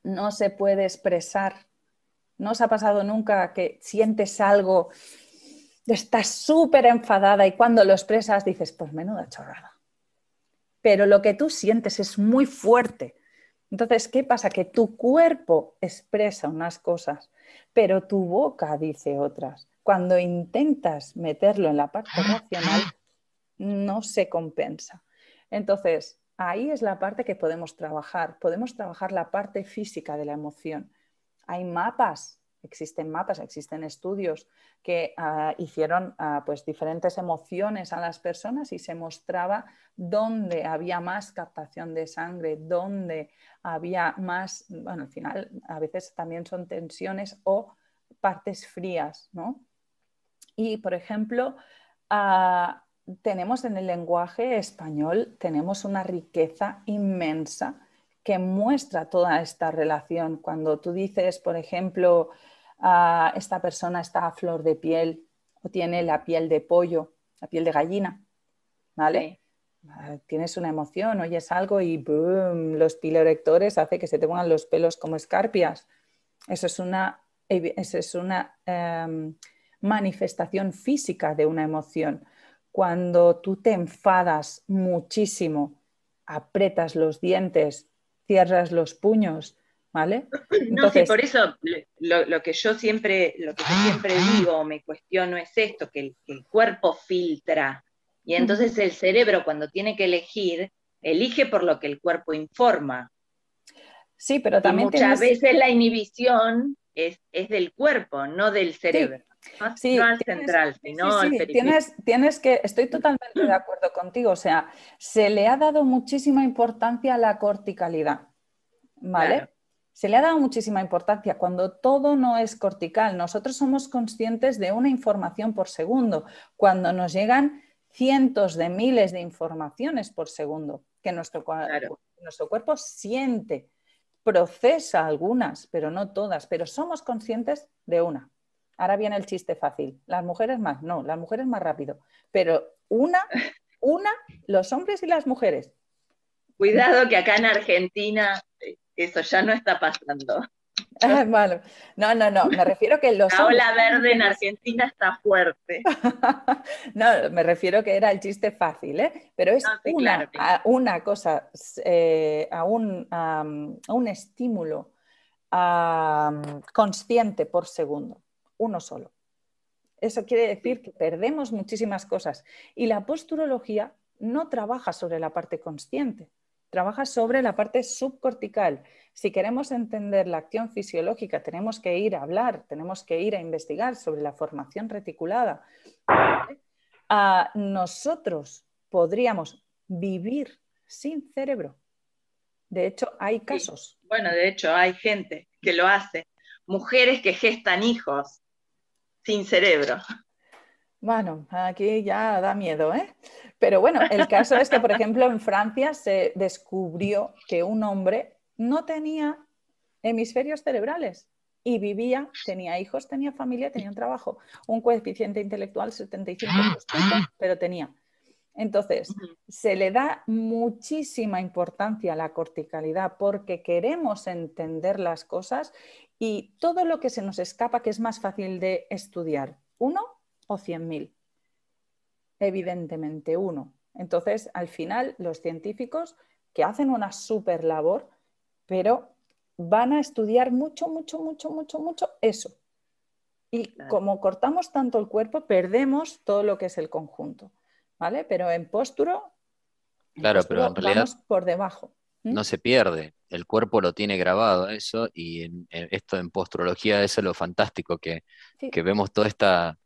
No se puede expresar. ¿No os ha pasado nunca que sientes algo estás súper enfadada y cuando lo expresas dices, pues menuda chorrada. Pero lo que tú sientes es muy fuerte. Entonces, ¿qué pasa? Que tu cuerpo expresa unas cosas, pero tu boca dice otras. Cuando intentas meterlo en la parte emocional, ah. no se compensa. Entonces, ahí es la parte que podemos trabajar. Podemos trabajar la parte física de la emoción. Hay mapas existen mapas, existen estudios que ah, hicieron ah, pues diferentes emociones a las personas y se mostraba dónde había más captación de sangre, dónde había más, bueno, al final a veces también son tensiones o partes frías, ¿no? Y, por ejemplo, ah, tenemos en el lenguaje español, tenemos una riqueza inmensa que muestra toda esta relación. Cuando tú dices, por ejemplo, esta persona está a flor de piel o tiene la piel de pollo, la piel de gallina, ¿vale? Ah, tienes una emoción, oyes algo y boom, los pilorectores hace que se te pongan los pelos como escarpias. Eso es una, em, manifestación física de una emoción. Cuando tú te enfadas muchísimo, apretas los dientes, cierras los puños, ¿vale? Entonces, por eso lo, que yo siempre, lo que ah, siempre ah. digo, me cuestiono es esto, que el, cuerpo filtra, y mm. entonces el cerebro cuando tiene que elegir, elige por lo que el cuerpo informa. Sí, pero también... muchas veces la inhibición es, del cuerpo, no del cerebro. no, al central, sino tienes, tienes que, estoy totalmente de acuerdo contigo, o sea, se le ha dado muchísima importancia a la corticalidad, ¿vale? se le ha dado muchísima importancia cuando todo no es cortical. Nosotros somos conscientes de una información por segundo, cuando nos llegan cientos de miles de informaciones por segundo que nuestro, nuestro cuerpo siente, procesa algunas, pero no todas, pero somos conscientes de una. Ahora viene el chiste fácil. Las mujeres más, no, las mujeres más rápido, pero una, una, los hombres y las mujeres. Cuidado que acá en Argentina eh, eso ya no está pasando. Ah, no, no, no, me refiero que los... La ola verde en Argentina está fuerte. no, me refiero que era el chiste fácil, ¿eh? pero es una, una, cosa, eh, a, un, a, un, estímulo consciente por segundo, uno solo. Eso quiere decir que perdemos muchísimas cosas y la posturología no trabaja sobre la parte consciente trabaja sobre la parte subcortical. Si queremos entender la acción fisiológica, tenemos que ir a hablar, tenemos que ir a investigar sobre la formación reticulada. Ah, nosotros podríamos vivir sin cerebro. De hecho, hay casos. Bueno, de hecho, hay gente que lo hace. Mujeres que gestan hijos sin cerebro. Bueno, aquí ya da miedo, ¿eh? Pero bueno, el caso es que, por ejemplo, en Francia se descubrió que un hombre no tenía hemisferios cerebrales y vivía, tenía hijos, tenía familia, tenía un trabajo, un coeficiente intelectual 75%, pero tenía. Entonces, se le da muchísima importancia a la corticalidad porque queremos entender las cosas y todo lo que se nos escapa que es más fácil de estudiar. Uno, o 100.000. Evidentemente uno. Entonces, al final, los científicos que hacen una super labor, pero van a estudiar mucho, mucho, mucho, mucho, mucho eso. Y como cortamos tanto el cuerpo, perdemos todo lo que es el conjunto, ¿vale? Pero en pósturo, claro, pero en realidad por debajo. No se pierde, el cuerpo lo tiene grabado eso y en, esto en postrología eso es lo fantástico que, que vemos toda esta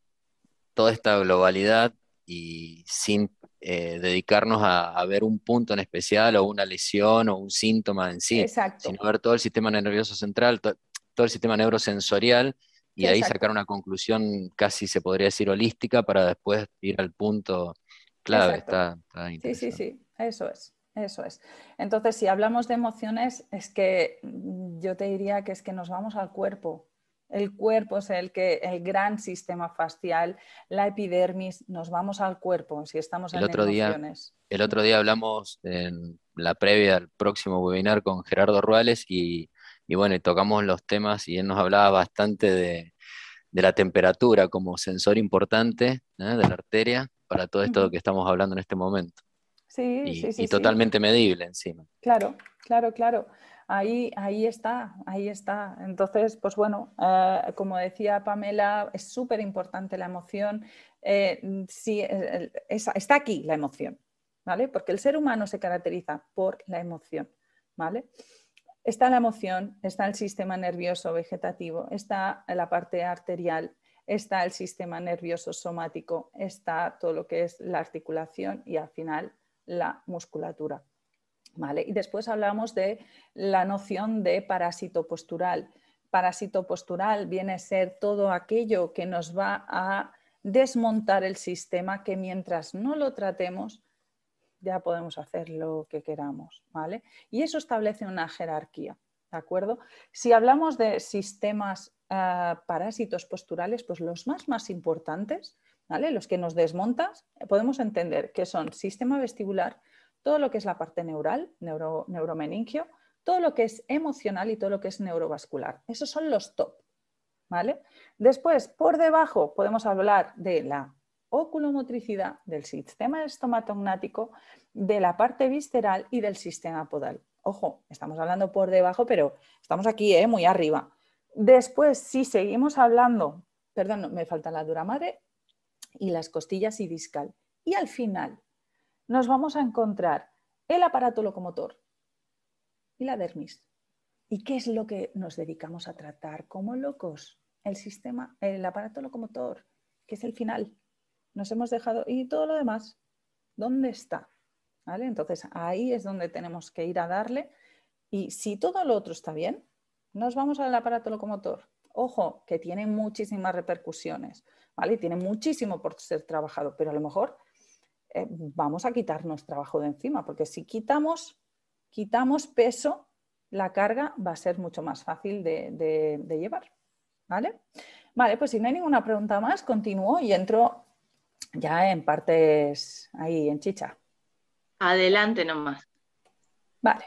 toda esta globalidad y sin eh, dedicarnos a, ver un punto en especial o una lesión o un síntoma en sí, sino ver todo el sistema nervioso central, todo el sistema neurosensorial y ahí sacar una conclusión casi se podría decir holística para después ir al punto clave. Está, sí, sí, sí, eso es. Eso es. Entonces, si hablamos de emociones, es que mm, yo te diría que es que nos vamos al cuerpo, el cuerpo es el que el gran sistema facial, la epidermis, nos vamos al cuerpo si estamos el en otro emociones. Día, el otro día hablamos en la previa al próximo webinar con Gerardo Ruales y, y bueno, tocamos los temas y él nos hablaba bastante de, la temperatura como sensor importante ¿eh? de la arteria para todo esto que estamos hablando en este momento. Sí, sí, sí. Y totalmente medible encima. Claro, claro, claro. Ahí, está, ahí está. Entonces, pues bueno, eh, como decía Pamela, es súper importante la emoción. Eh, está aquí la emoción, ¿vale? Porque el ser humano se caracteriza por la emoción, ¿vale? Está la emoción, está el sistema nervioso vegetativo, está la parte arterial, está el sistema nervioso somático, está todo lo que es la articulación y al final la musculatura. Y después hablamos de la noción de parásito postural. Parásito postural viene a ser todo aquello que nos va a desmontar el sistema que mientras no lo tratemos ya podemos hacer lo que queramos, ¿vale? Y eso establece una jerarquía, Si hablamos de sistemas ah, parásitos posturales, pues los más más importantes, ¿vale? Los que nos desmontas, podemos entender que son sistema vestibular, todo lo que es la parte neural, neuro, neuromeningio, todo lo que es emocional y todo lo que es neurovascular. Esos son los top. ¿vale? Después, por debajo, podemos hablar de la oculomotricidad, del sistema estomatognático, de la parte visceral y del sistema podal. Ojo, estamos hablando por debajo, pero estamos aquí, ¿eh? muy arriba. Después, si seguimos hablando, perdón, me falta la dura madre y las costillas y discal. Y al final, nos vamos a encontrar el aparato locomotor y la dermis. ¿Y qué es lo que nos dedicamos a tratar como locos? El sistema, el aparato locomotor, que es el final. Nos hemos dejado y todo lo demás, ¿dónde está? ¿Vale? Entonces ahí es donde tenemos que ir a darle y si todo lo otro está bien, nos vamos al aparato locomotor. Ojo, que tiene muchísimas repercusiones, ¿vale? Tiene muchísimo por ser trabajado, pero a lo mejor eh, vamos a quitarnos trabajo de encima, porque si quitamos, quitamos peso, la carga va a ser mucho más fácil de, de llevar. ¿Vale? Vale, pues si no hay ninguna pregunta más, continúo y entro ya en partes ahí, en chicha. Adelante nomás. Vale.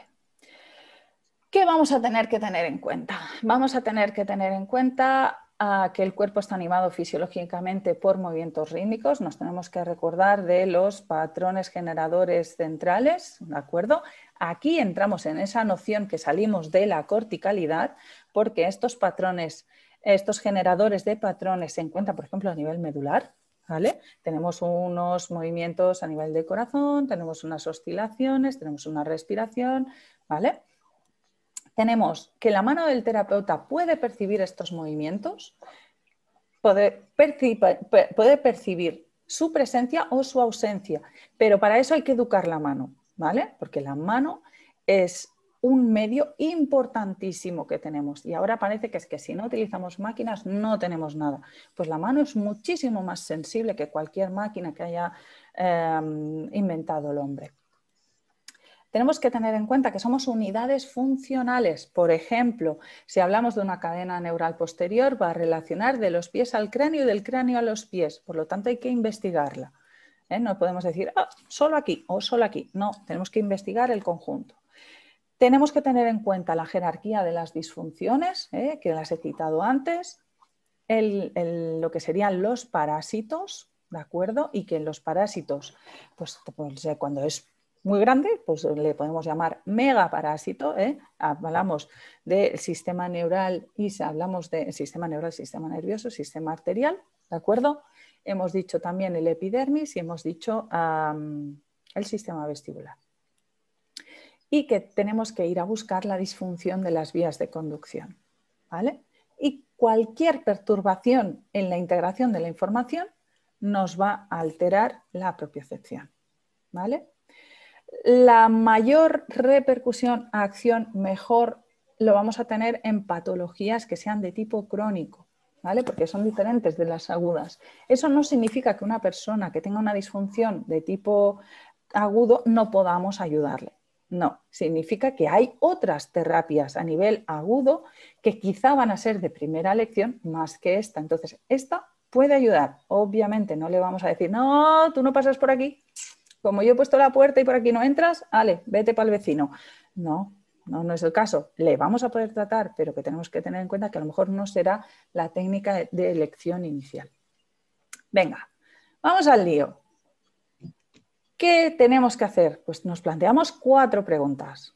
¿Qué vamos a tener que tener en cuenta? Vamos a tener que tener en cuenta a que el cuerpo está animado fisiológicamente por movimientos rítmicos, nos tenemos que recordar de los patrones generadores centrales, ¿de acuerdo? Aquí entramos en esa noción que salimos de la corticalidad, porque estos patrones, estos generadores de patrones se encuentran, por ejemplo, a nivel medular, ¿Vale? Tenemos unos movimientos a nivel de corazón, tenemos unas oscilaciones, tenemos una respiración, ¿vale? tenemos que la mano del terapeuta puede percibir estos movimientos, puede, percibir su presencia o su ausencia, pero para eso hay que educar la mano, ¿vale? Porque la mano es un medio importantísimo que tenemos. Y ahora parece que es que si no utilizamos máquinas no tenemos nada. Pues la mano es muchísimo más sensible que cualquier máquina que haya em, inventado el hombre tenemos que tener en cuenta que somos unidades funcionales. Por ejemplo, si hablamos de una cadena neural posterior, va a relacionar de los pies al cráneo y del cráneo a los pies. Por lo tanto, hay que investigarla. ¿eh? No podemos decir ah, solo aquí o solo aquí. No, tenemos que investigar el conjunto. Tenemos que tener en cuenta la jerarquía de las disfunciones, ¿eh? que las he citado antes, lo que serían los parásitos, ¿de acuerdo? Y que los parásitos, pues, pues cuando es muy grande, pues eh, le podemos llamar megaparásito, ¿eh? hablamos del sistema neural y hablamos del sistema neural, sistema nervioso, sistema arterial, ¿de acuerdo? Hemos dicho también el epidermis y hemos dicho el sistema vestibular. Y que tenemos que ir a buscar la disfunción de las vías de conducción, ¿vale? Y cualquier perturbación en la integración de la información nos va a alterar la propiocepción, ¿vale? la mayor repercusión a acción mejor lo vamos a tener en patologías que sean de tipo crónico, ¿vale? Porque son diferentes de las agudas. Eso no significa que una persona que tenga una disfunción de tipo agudo no podamos ayudarle. No, significa que hay otras terapias a nivel agudo que quizá van a ser de primera elección más que esta. Entonces, esta puede ayudar. Obviamente no le vamos a decir, no, tú no pasas por aquí, como yo he puesto la puerta y por aquí no entras, vale, vete para el vecino. No, no, es el caso. Le vamos a poder tratar, pero que tenemos que tener en cuenta que a lo mejor no será la técnica de elección inicial. Venga, vamos al lío. ¿Qué tenemos que hacer? Pues nos planteamos cuatro preguntas,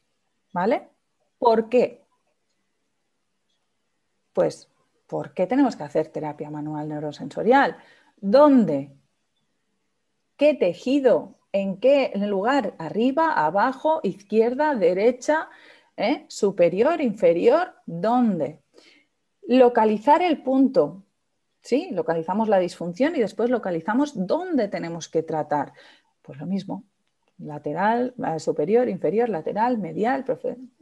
¿vale? ¿Por qué? Pues, ¿por qué tenemos que hacer terapia manual neurosensorial? ¿Dónde? ¿Qué tejido en qué lugar, arriba, abajo, izquierda, derecha, ¿eh? superior, inferior, dónde. Localizar el punto, ¿sí? Localizamos la disfunción y después localizamos dónde tenemos que tratar. Pues lo mismo, lateral, eh, superior, inferior, lateral, medial,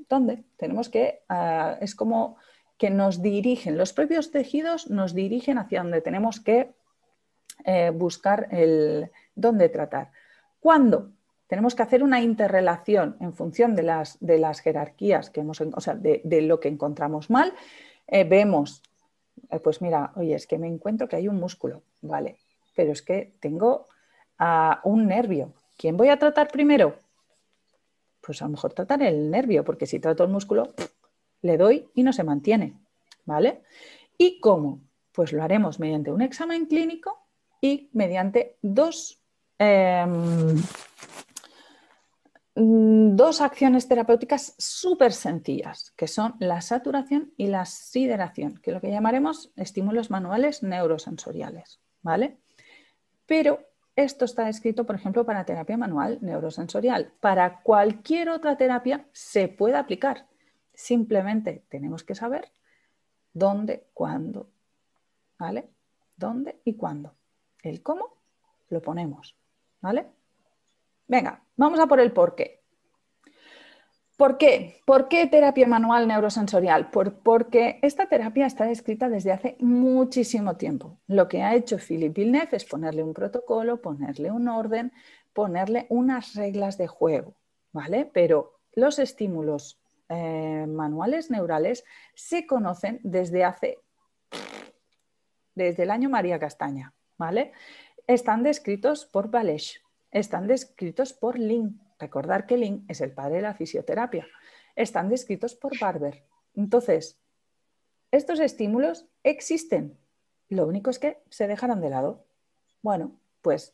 ¿dónde? Tenemos que, ah, es como que nos dirigen, los propios tejidos nos dirigen hacia donde tenemos que eh, buscar el dónde tratar. Cuando Tenemos que hacer una interrelación en función de las, de las jerarquías que hemos, o sea, de, lo que encontramos mal. Eh, vemos, eh, pues mira, oye, es que me encuentro que hay un músculo, vale, pero es que tengo un nervio. ¿Quién voy a tratar primero? Pues a lo mejor tratar el nervio, porque si trato el músculo, le doy y no se mantiene, ¿vale? ¿Y cómo? Pues lo haremos mediante un examen clínico y mediante dos Em, mm, dos acciones terapéuticas súper sencillas, que son la saturación y la sideración, que es lo que llamaremos estímulos manuales neurosensoriales, ¿vale? Pero esto está escrito, por ejemplo, para terapia manual neurosensorial. Para cualquier otra terapia se puede aplicar. Simplemente tenemos que saber dónde, cuándo, ¿vale? ¿Dónde y cuándo? El cómo lo ponemos. ¿Vale? Venga, vamos a por el por qué. ¿Por qué? ¿Por qué terapia manual neurosensorial? porque esta terapia está descrita desde hace muchísimo tiempo. Lo que ha hecho Philip Villeneuve es ponerle un protocolo, ponerle un orden, ponerle unas reglas de juego, ¿vale? Pero los estímulos eh, manuales neurales se conocen desde hace, desde el año María Castaña, ¿vale? están descritos por Balesh, están descritos por Lin. Recordar que Lin es el padre de la fisioterapia. Están descritos por Barber. Entonces, estos estímulos existen. Lo único es que se dejaron de lado. Bueno, pues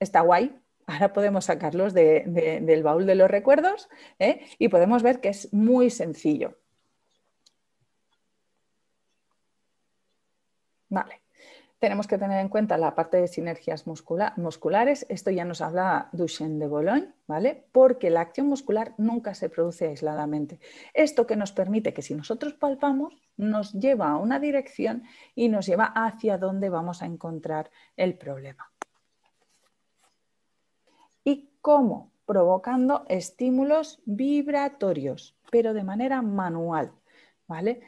está guay. Ahora podemos sacarlos del baúl de los recuerdos ¿eh? y podemos ver que es muy sencillo. Vale. Tenemos que tener en cuenta la parte de sinergias musculares. Esto ya nos habla Duchenne de Boulogne, ¿vale? Porque la acción muscular nunca se produce aisladamente. Esto que nos permite que si nosotros palpamos, nos lleva a una dirección y nos lleva hacia donde vamos a encontrar el problema. ¿Y cómo? Provocando estímulos vibratorios, pero de manera manual, ¿vale?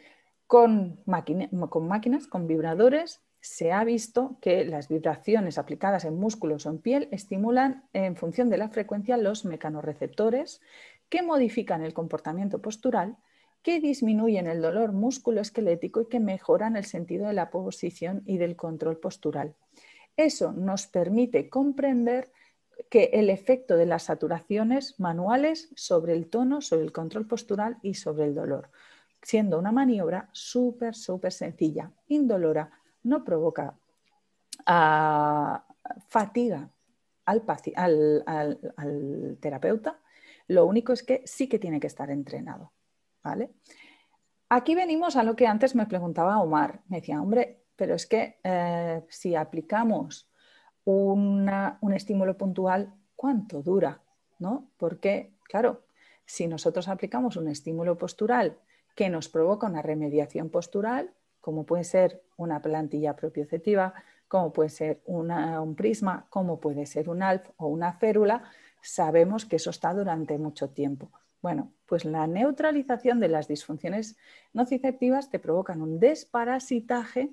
con máquinas, con vibradores, se ha visto que las vibraciones aplicadas en músculos o en piel estimulan en función de la frecuencia los mecanorreceptores que modifican el comportamiento postural, que disminuyen el dolor musculoesquelético y que mejoran el sentido de la posición y del control postural. Eso nos permite comprender que el efecto de las saturaciones manuales sobre el tono, sobre el control postural y sobre el dolor, siendo una maniobra súper, súper sencilla, indolora, no provoca ah, fatiga al, terapeuta, lo único es que sí que tiene que estar entrenado. ¿vale? Aquí venimos a lo que antes me preguntaba Omar. Me decía, hombre, pero es que eh, si aplicamos un estímulo puntual, ¿cuánto dura? ¿No? Porque, claro, si nosotros aplicamos un estímulo postural que nos provoca una remediación postural, como puede ser una plantilla propioceptiva, como puede ser un prisma, como puede ser un ALF o una férula, sabemos que eso está durante mucho tiempo. Bueno, pues la neutralización de las disfunciones nociceptivas te provocan un desparasitaje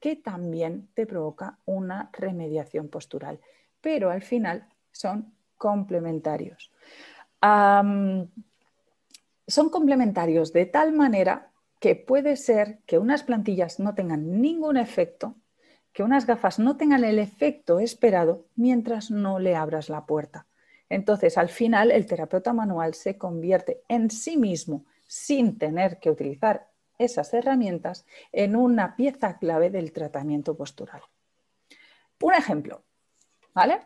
que también te provoca una remediación postural, pero al final son complementarios. son complementarios de tal manera que puede ser que unas plantillas no tengan ningún efecto, que unas gafas no tengan el efecto esperado mientras no le abras la puerta. Entonces, al final, el terapeuta manual se convierte en sí mismo, sin tener que utilizar esas herramientas, en una pieza clave del tratamiento postural. Un ejemplo, ¿vale?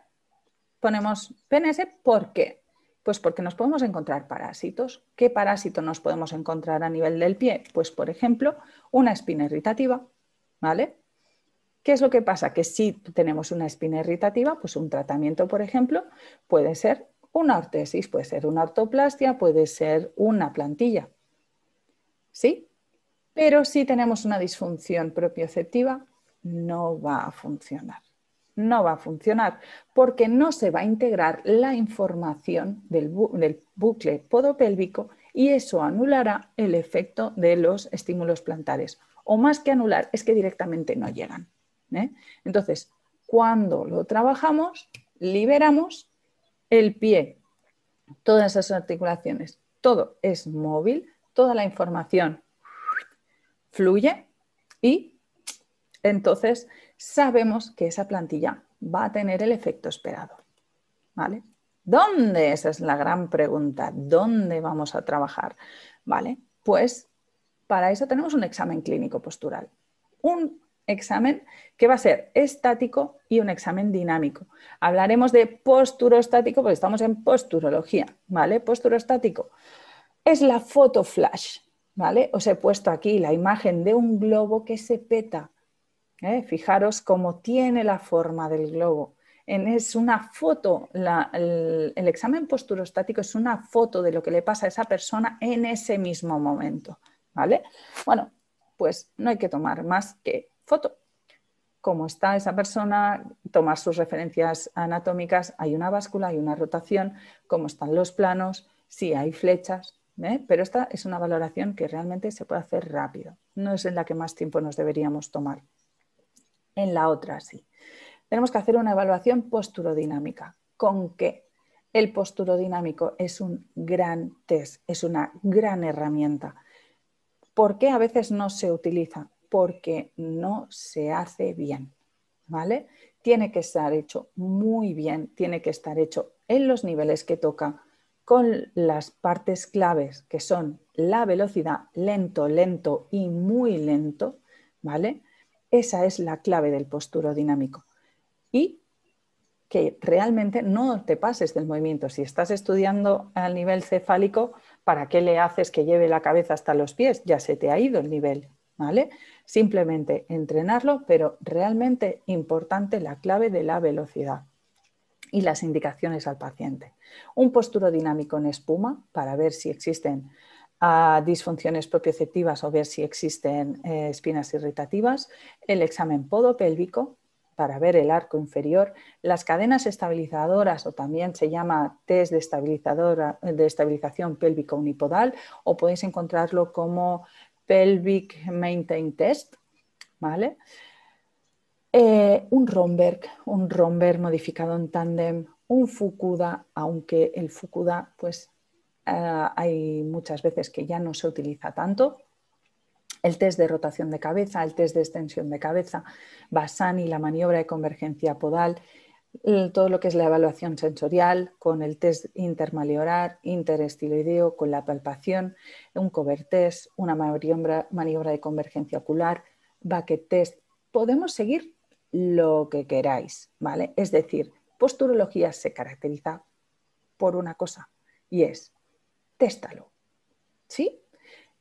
Ponemos PNS porque pues porque nos podemos encontrar parásitos. ¿Qué parásito nos podemos encontrar a nivel del pie? Pues, por ejemplo, una espina irritativa, ¿vale? ¿Qué es lo que pasa? Que si tenemos una espina irritativa, pues un tratamiento, por ejemplo, puede ser una ortesis, puede ser una ortoplastia, puede ser una plantilla. ¿Sí? Pero si tenemos una disfunción propioceptiva, no va a funcionar no va a funcionar porque no se va a integrar la información del, bucle podopélvico y eso anulará el efecto de los estímulos plantares. O más que anular, es que directamente no llegan. ¿eh? Entonces, cuando lo trabajamos, liberamos el pie, todas esas articulaciones, todo es móvil, toda la información fluye y entonces sabemos que esa plantilla va a tener el efecto esperado. ¿Vale? ¿Dónde? Esa es la gran pregunta. ¿Dónde vamos a trabajar? ¿Vale? Pues para eso tenemos un examen clínico postural. Un examen que va a ser estático y un examen dinámico. Hablaremos de posturo estático porque estamos en posturología, ¿vale? estático es la foto flash, ¿vale? Os he puesto aquí la imagen de un globo que se peta, ¿eh? Fijaros cómo tiene la forma del globo. es una foto, el, examen posturostático es una foto de lo que le pasa a esa persona en ese mismo momento. ¿Vale? Bueno, pues no hay que tomar más que foto. Cómo está esa persona, tomar sus referencias anatómicas, hay una báscula, hay una rotación, cómo están los planos, si hay flechas, ¿eh? pero esta es una valoración que realmente se puede hacer rápido, no es en la que más tiempo nos deberíamos tomar en la otra sí. Tenemos que hacer una evaluación posturodinámica. ¿Con qué? El posturodinámico es un gran test, es una gran herramienta. ¿Por qué a veces no se utiliza? Porque no se hace bien, ¿vale? Tiene que estar hecho muy bien, tiene que estar hecho en los niveles que toca, con las partes claves que son la velocidad, lento, lento y muy lento, ¿vale? Esa es la clave del posturo dinámico. Y que realmente no te pases del movimiento. Si estás estudiando al nivel cefálico, ¿para qué le haces que lleve la cabeza hasta los pies? Ya se te ha ido el nivel, ¿vale? Simplemente entrenarlo, pero realmente importante la clave de la velocidad y las indicaciones al paciente. Un posturo dinámico en espuma para ver si existen a disfunciones propioceptivas o ver si existen eh, espinas irritativas, el examen podopélvico para ver el arco inferior, las cadenas estabilizadoras o también se llama test de, estabilizadora, de estabilización pélvico unipodal o podéis encontrarlo como pelvic maintain test, ¿vale? Eh, un Romberg, un Romberg modificado en tandem un Fukuda, aunque el Fukuda pues Ah, hay muchas veces que ya no se utiliza tanto. El test de rotación de cabeza, el test de extensión de cabeza, y la maniobra de convergencia podal, todo lo que es la evaluación sensorial, con el test intermaleorar, interestiloideo, con la palpación, un cover test, una maniobra, maniobra de convergencia ocular, bucket test. Podemos seguir lo que queráis, ¿vale? Es decir, posturología se caracteriza por una cosa y es téstalo. ¿Sí?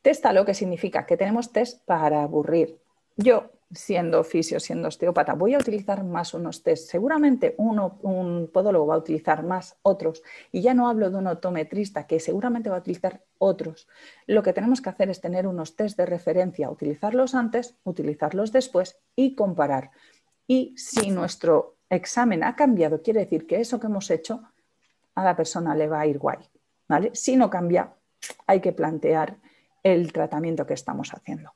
Téstalo, que significa que tenemos test para aburrir. Yo, siendo fisio, siendo osteópata, voy a utilizar más unos test. Seguramente uno, un podólogo va a utilizar más otros. Y ya no hablo de un otometrista, que seguramente va a utilizar otros. Lo que tenemos que hacer es tener unos test de referencia, utilizarlos antes, utilizarlos después y comparar. Y si nuestro examen ha cambiado, quiere decir que eso que hemos hecho a la persona le va a ir guay. Si no cambia, hay que plantear el tratamiento que estamos haciendo.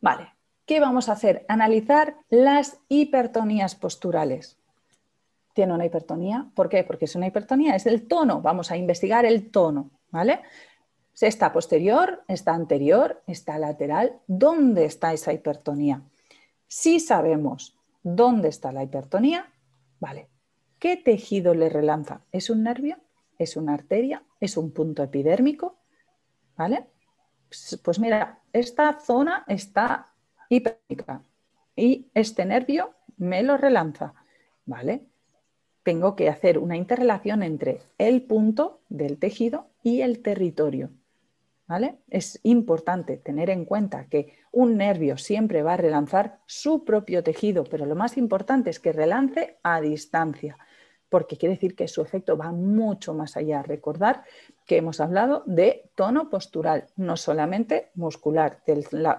Vale, ¿qué vamos a hacer? Analizar las hipertonías posturales. ¿Tiene una hipertonía? ¿Por qué? Porque es una hipertonía, es el tono. Vamos a investigar el tono, ¿vale? ¿Está posterior? ¿Está anterior? ¿Está lateral? ¿Dónde está esa hipertonía? Si sabemos dónde está la hipertonía, ¿vale? ¿Qué tejido le relanza? ¿Es un nervio? es una arteria, es un punto epidérmico, ¿vale? Pues, pues mira, esta zona está hipérmica y este nervio me lo relanza, ¿vale? Tengo que hacer una interrelación entre el punto del tejido y el territorio, ¿vale? Es importante tener en cuenta que un nervio siempre va a relanzar su propio tejido, pero lo más importante es que relance a distancia porque quiere decir que su efecto va mucho más allá. Recordar que hemos hablado de tono postural, no solamente muscular,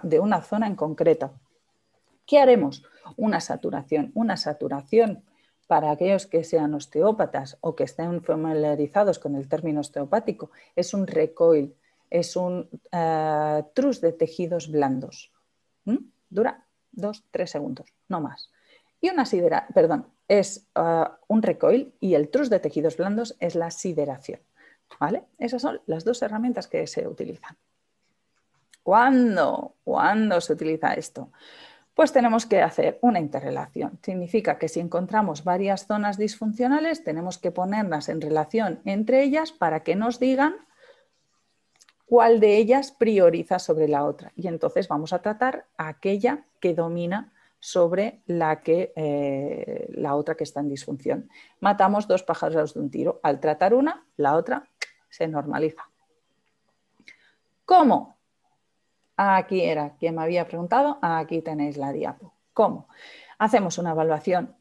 de una zona en concreto. ¿Qué haremos? Una saturación, una saturación para aquellos que sean osteópatas o que estén familiarizados con el término osteopático, es un recoil, es un eh, trus de tejidos blandos. ¿Mm? Dura dos, tres segundos, no más. Y una perdón, es ah, un recoil y el truss de tejidos blandos es la sideración. ¿Vale? Esas son las dos herramientas que se utilizan. ¿Cuándo? ¿Cuándo se utiliza esto? Pues tenemos que hacer una interrelación. Significa que si encontramos varias zonas disfuncionales, tenemos que ponerlas en relación entre ellas para que nos digan cuál de ellas prioriza sobre la otra. Y entonces vamos a tratar aquella que domina sobre la, que, eh, la otra que está en disfunción. Matamos dos pájaros de un tiro. Al tratar una, la otra se normaliza. ¿Cómo? Aquí era quien me había preguntado, aquí tenéis la diapo. ¿Cómo? Hacemos una evaluación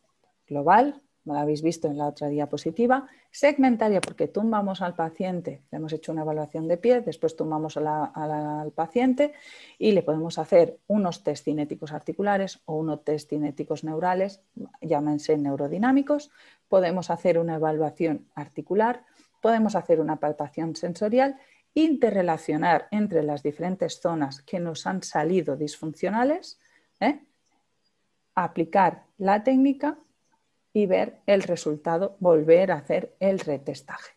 global, la habéis visto en la otra diapositiva, Segmentaria porque tumbamos al paciente, le hemos hecho una evaluación de pie, después tumbamos al paciente y le podemos hacer unos test cinéticos articulares o unos test cinéticos neurales, llámense neurodinámicos, podemos hacer una evaluación articular, podemos hacer una palpación sensorial, interrelacionar entre las diferentes zonas que nos han salido disfuncionales, ¿eh? aplicar la técnica y ver el resultado, volver a hacer el retestaje.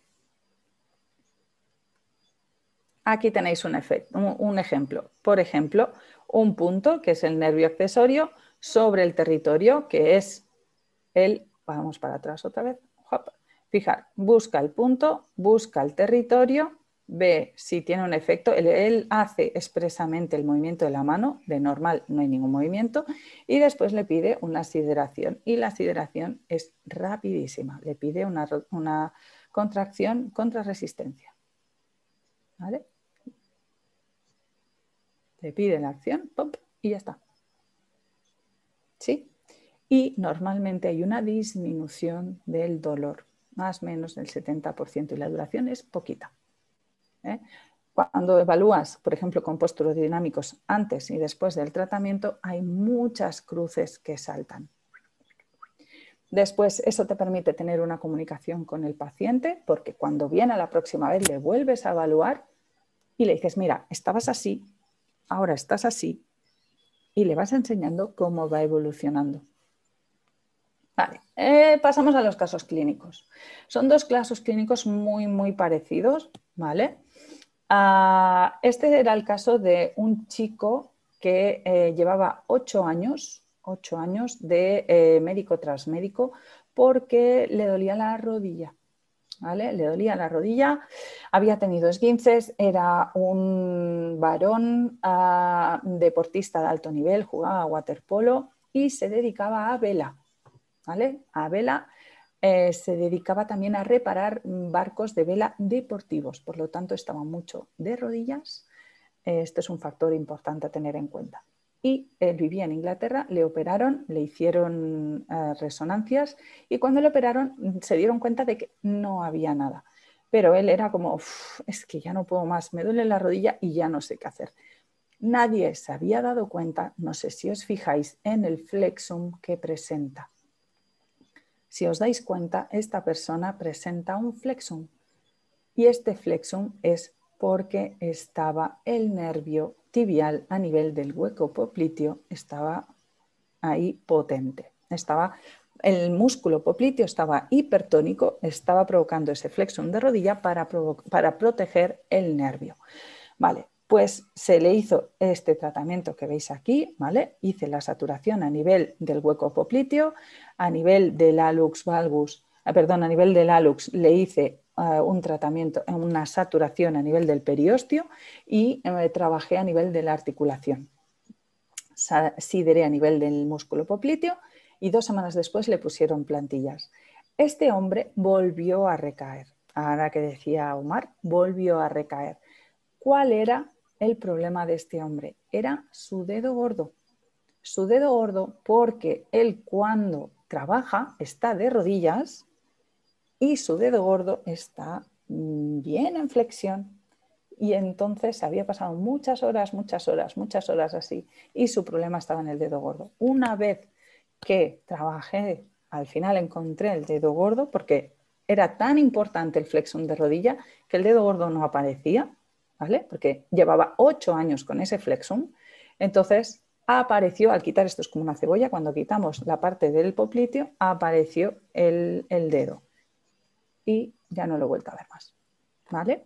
Aquí tenéis un, un, ejemplo. Por ejemplo, un punto que es el nervio accesorio sobre el territorio que es el, vamos para atrás otra vez, fijar, busca el punto, busca el territorio ve si tiene un efecto. Él, hace expresamente el movimiento de la mano, de normal no hay ningún movimiento, y después le pide una sideración. Y la sideración es rapidísima, le pide una, contracción contra resistencia. ¿Vale? Le pide la acción, pop, y ya está. ¿Sí? Y normalmente hay una disminución del dolor, más o menos del 70%, y la duración es poquita. ¿eh? Cuando evalúas, por ejemplo, compuestos dinámicos antes y después del tratamiento, hay muchas cruces que saltan. Después, eso te permite tener una comunicación con el paciente, porque cuando viene la próxima vez le vuelves a evaluar y le dices, mira, estabas así, ahora estás así, y le vas enseñando cómo va evolucionando. Vale, eh, pasamos a los casos clínicos. Son dos casos clínicos muy, muy parecidos, ¿vale? Ah, este era el caso de un chico que eh, llevaba ocho años, ocho años de eh, médico tras médico porque le dolía la rodilla. ¿Vale? Le dolía la rodilla, había tenido esguinces, era un varón ah, deportista de alto nivel, jugaba a waterpolo y se dedicaba a vela. A vela. Eh, se dedicaba también a reparar barcos de vela deportivos, por lo tanto estaba mucho de rodillas. Eh, este es un factor importante a tener en cuenta. Y él eh, vivía en Inglaterra, le operaron, le hicieron resonancias y cuando le operaron mm, se dieron cuenta de que no había nada. Pero él era como, es que ya no puedo más, me duele la rodilla y ya no sé qué hacer. Nadie se había dado cuenta, no sé si os fijáis, en el flexum que presenta si os dais cuenta, esta persona presenta un flexum y este flexum es porque estaba el nervio tibial a nivel del hueco popliteo, estaba ahí potente. Estaba el músculo popliteo estaba hipertónico, estaba provocando ese flexum de rodilla para, para proteger el nervio. Vale, pues se le hizo este tratamiento que veis aquí, ¿vale? Hice la saturación a nivel del hueco popliteo, a nivel del alux valgus, ah, perdón, a nivel del alux le hice ah, un tratamiento, una saturación a nivel del periostio y eh, trabajé a nivel de la articulación. Sideré a nivel del músculo popliteo y dos semanas después le pusieron plantillas. Este hombre volvió a recaer. Ahora que decía Omar, volvió a recaer cuál era el problema de este hombre. Era su dedo gordo. Su dedo gordo porque él cuando trabaja está de rodillas y su dedo gordo está mm, bien en flexión. Y entonces había pasado muchas horas, muchas horas, muchas horas así y su problema estaba en el dedo gordo. Una vez que trabajé, al final encontré el dedo gordo porque era tan importante el flexión de rodilla que el dedo gordo no aparecía ¿vale? Porque llevaba ocho años con ese flexum. Entonces apareció, al quitar, esto es como una cebolla, cuando quitamos la parte del popliteo, apareció el, dedo. Y ya no lo he vuelto a ver más, ¿vale?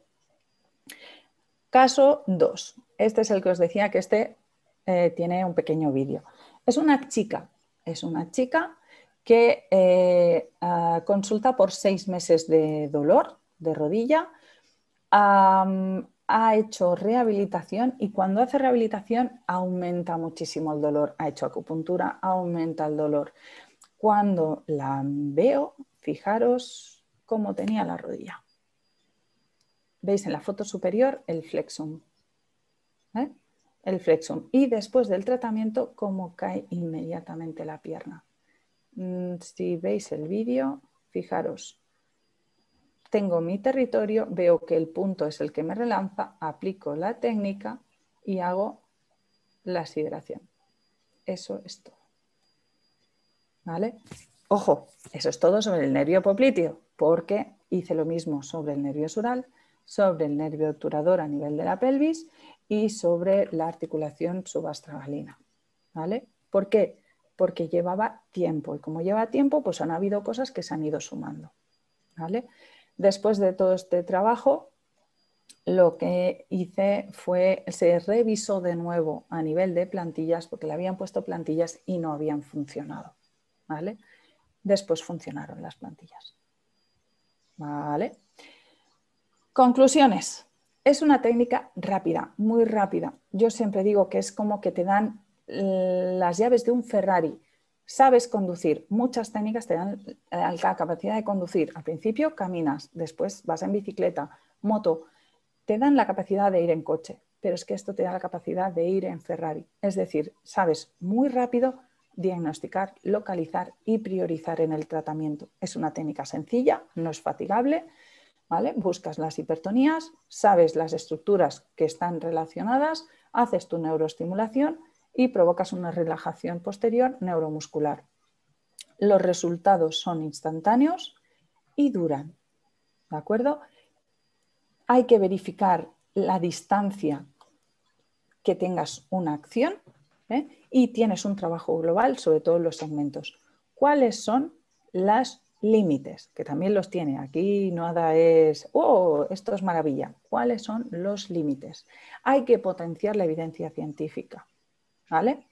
Caso 2. Este es el que os decía que este eh, tiene un pequeño vídeo. Es una chica, es una chica que eh, ah, consulta por seis meses de dolor de rodilla ha hecho rehabilitación y cuando hace rehabilitación aumenta muchísimo el dolor, ha hecho acupuntura, aumenta el dolor. Cuando la veo, fijaros cómo tenía la rodilla. Veis en la foto superior el flexum. ¿eh? El flexum. Y después del tratamiento, cómo cae inmediatamente la pierna. Mm, si veis el vídeo, fijaros, tengo mi territorio, veo que el punto es el que me relanza, aplico la técnica y hago la sideración. Eso es todo. ¿Vale? Ojo, eso es todo sobre el nervio popliteo, porque hice lo mismo sobre el nervio sural, sobre el nervio obturador a nivel de la pelvis y sobre la articulación subastragalina. ¿Vale? ¿Por qué? Porque llevaba tiempo y como lleva tiempo, pues han habido cosas que se han ido sumando. ¿Vale? Después de todo este trabajo, lo que hice fue, se revisó de nuevo a nivel de plantillas, porque le habían puesto plantillas y no habían funcionado. ¿vale? Después funcionaron las plantillas. ¿Vale? Conclusiones. Es una técnica rápida, muy rápida. Yo siempre digo que es como que te dan eh, las llaves de un Ferrari sabes conducir, muchas técnicas te dan eh, la capacidad de conducir. Al principio caminas, después vas en bicicleta, moto, te dan la capacidad de ir en coche, pero es que esto te da la capacidad de ir en Ferrari. Es decir, sabes muy rápido diagnosticar, localizar y priorizar en el tratamiento. Es una técnica sencilla, no es fatigable, ¿vale? Buscas las hipertonías, sabes las estructuras que están relacionadas, haces tu neuroestimulación y provocas una relajación posterior neuromuscular. Los resultados son instantáneos y duran. ¿De acuerdo? Hay que verificar la distancia que tengas una acción ¿eh? y tienes un trabajo global sobre todos los segmentos. ¿Cuáles son los límites? Que también los tiene. Aquí nada es, oh, esto es maravilla. ¿Cuáles son los límites? Hay que potenciar la evidencia científica. ¿vale?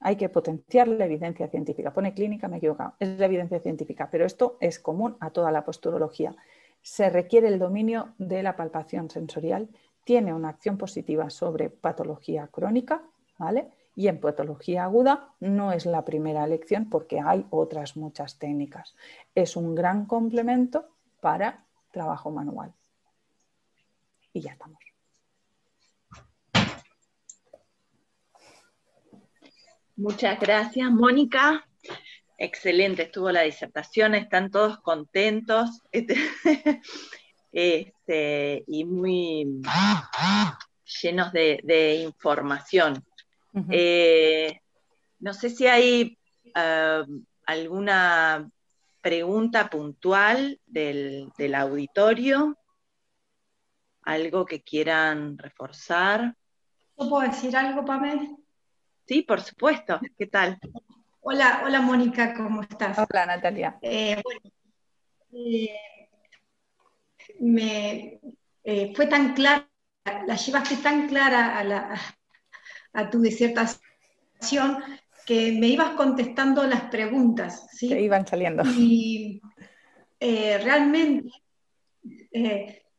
Hay que potenciar la evidencia científica. Pone clínica, me he Es la evidencia científica, pero esto es común a toda la posturología. Se requiere el dominio de la palpación sensorial, tiene una acción positiva sobre patología crónica, ¿vale? Y en patología aguda no es la primera elección porque hay otras muchas técnicas. Es un gran complemento para trabajo manual. Y ya estamos. Muchas gracias, Mónica. Excelente, estuvo la disertación, están todos contentos este, y muy llenos de, información. Eh, no sé si hay ah, alguna pregunta puntual del, auditorio, algo que quieran reforzar. ¿Yo puedo decir algo, Pamela? Sí, por supuesto. ¿Qué tal? Hola, hola Mónica, ¿cómo estás? Hola Natalia. Eh, bueno, eh, me, eh, fue tan clara, la llevaste tan clara a, tu desierta situación que me ibas contestando las preguntas. Te iban saliendo. Y realmente,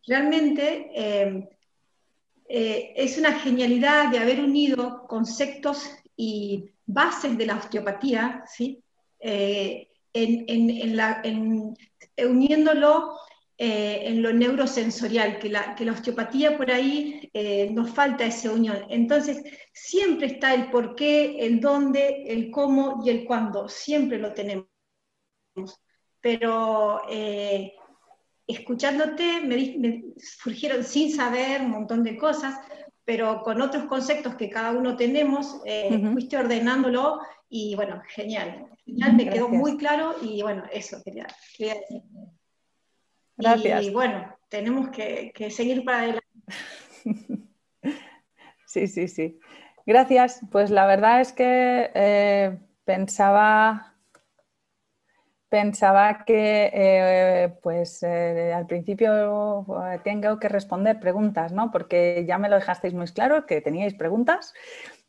realmente es una genialidad de haber unido conceptos y bases de la osteopatía, eh, uniéndolo eh, en lo neurosensorial, que la, osteopatía por ahí eh, nos falta esa unión. Entonces, siempre está el por qué, el dónde, el cómo y el cuándo, siempre lo tenemos. Pero escuchándote me, surgieron sin saber un montón de cosas, pero con otros conceptos que cada uno tenemos, eh, fuiste ordenándolo y bueno, genial. Genial, me quedó muy claro y bueno, eso quería, decir. Gracias. Y, bueno, tenemos que, seguir para adelante. Sí, sí, sí. Gracias. Pues la verdad es que eh, pensaba pensaba que eh, pues eh, al principio eh, tengo que responder preguntas, ¿no? Porque ya me lo dejasteis muy claro que teníais preguntas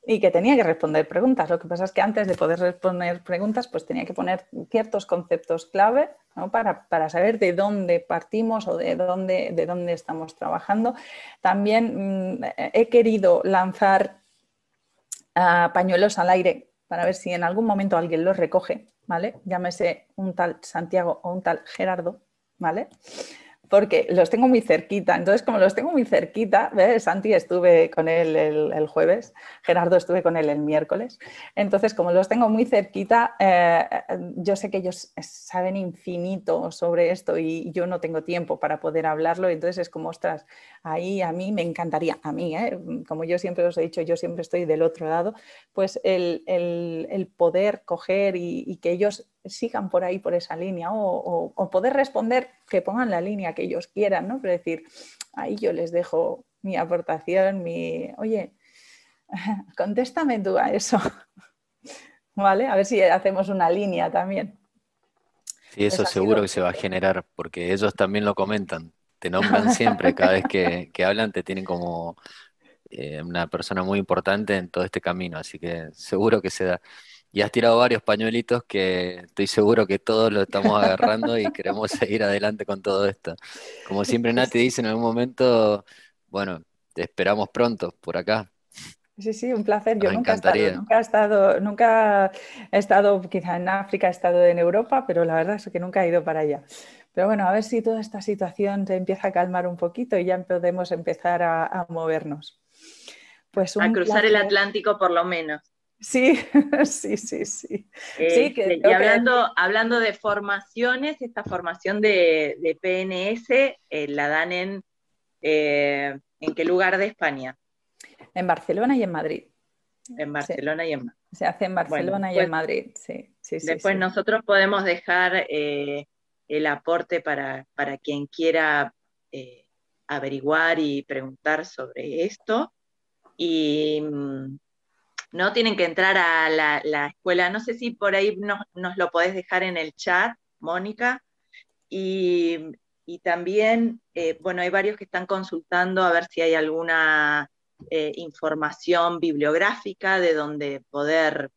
y que tenía que responder preguntas. Lo que pasa es que antes de poder responder preguntas, pues tenía que poner ciertos conceptos clave para, saber de dónde partimos o de dónde, de dónde estamos trabajando. También mm, he querido lanzar ah, pañuelos al aire para ver si en algún momento alguien los recoge, ¿vale? Llámese un tal Santiago o un tal Gerardo, ¿vale? porque los tengo muy cerquita. Entonces, como los tengo muy cerquita, ¿ves? Santi estuve con él el, jueves, Gerardo estuve con él el miércoles. Entonces, como los tengo muy cerquita, eh, yo sé que ellos saben infinito sobre esto y yo no tengo tiempo para poder hablarlo. Entonces, es como, ostras, ahí a mí me encantaría, a mí, ¿eh? como yo siempre os he dicho, yo siempre estoy del otro lado, pues el, poder coger y, y que ellos sigan por ahí, por esa línea, o, poder responder, que pongan la línea que ellos quieran, ¿no? Pero decir, ahí yo les dejo mi aportación, mi, oye, contéstame tú a eso, ¿vale? A ver si hacemos una línea también. Sí, eso seguro que se va a generar, porque ellos también lo comentan, te nombran siempre, cada vez que, que hablan te tienen como eh, una persona muy importante en todo este camino, así que seguro que se da. Y has tirado varios pañuelitos que estoy seguro que todos lo estamos agarrando y queremos seguir adelante con todo esto. Como siempre Nati dice en algún momento, bueno, te esperamos pronto por acá. Sí, sí, un placer. Yo nunca he, estado, nunca he estado, quizá en África, he estado en Europa, pero la verdad es que nunca he ido para allá. Pero bueno, a ver si toda esta situación se empieza a calmar un poquito y ya podemos empezar a, movernos. Pues a cruzar el Atlántico por lo menos. Sí, sí, sí, sí. Este, y hablando, hablando de formaciones, esta formación de, PNS eh, la dan en, eh, en qué lugar de España? En Barcelona y en Madrid. En Barcelona y en Madrid. Se hace en Barcelona y en pues, Madrid, sí. después nosotros podemos dejar eh, el aporte para, para quien quiera averiguar y preguntar sobre esto. Y mm, ¿no? Tienen que entrar a la, escuela. No sé si por ahí nos lo podés dejar en el chat, Mónica. Y, también, eh, bueno, hay varios que están consultando a ver si hay alguna eh, información bibliográfica de donde poder...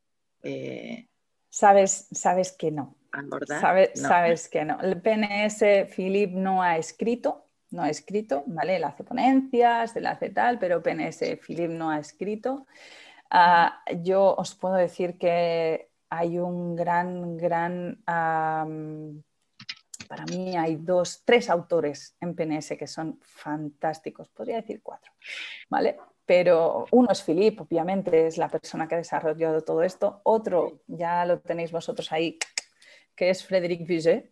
Eh, sabes, sabes que no. Sabes que no. El PNS, Philip no ha escrito, no ha escrito, ¿vale? Él hace ponencias, él hace tal, pero PNS Philip no ha escrito. Ah, yo os puedo decir que hay un gran, gran... para mí hay dos, tres autores en PNS que son fantásticos, podría decir cuatro, ¿vale? Pero uno es Philippe, obviamente, es la persona que ha desarrollado todo esto. Otro, ya lo tenéis vosotros ahí, que es Frédéric Viget,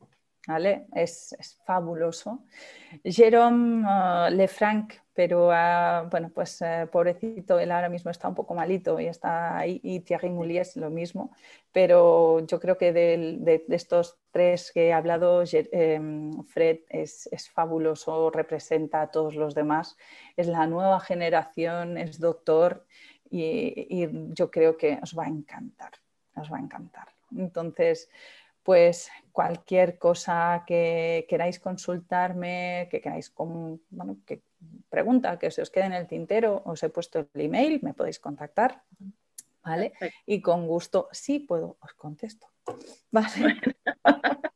es, fabuloso. Jerome eh, Lefranc, pero ah, bueno, pues eh, pobrecito, él ahora mismo está un poco malito y está ahí, y Thierry es lo mismo, pero yo creo que de, estos tres que he hablado, em, Fred es, fabuloso, representa a todos los demás, es la nueva generación, es doctor y, y yo creo que os va a encantar, os va a encantar. Entonces, pues cualquier cosa que queráis consultarme, que queráis, con, que pregunta, que se os quede en el tintero, os he puesto el email, me podéis contactar, ¿vale? Y con gusto, sí puedo, os contesto. Vale.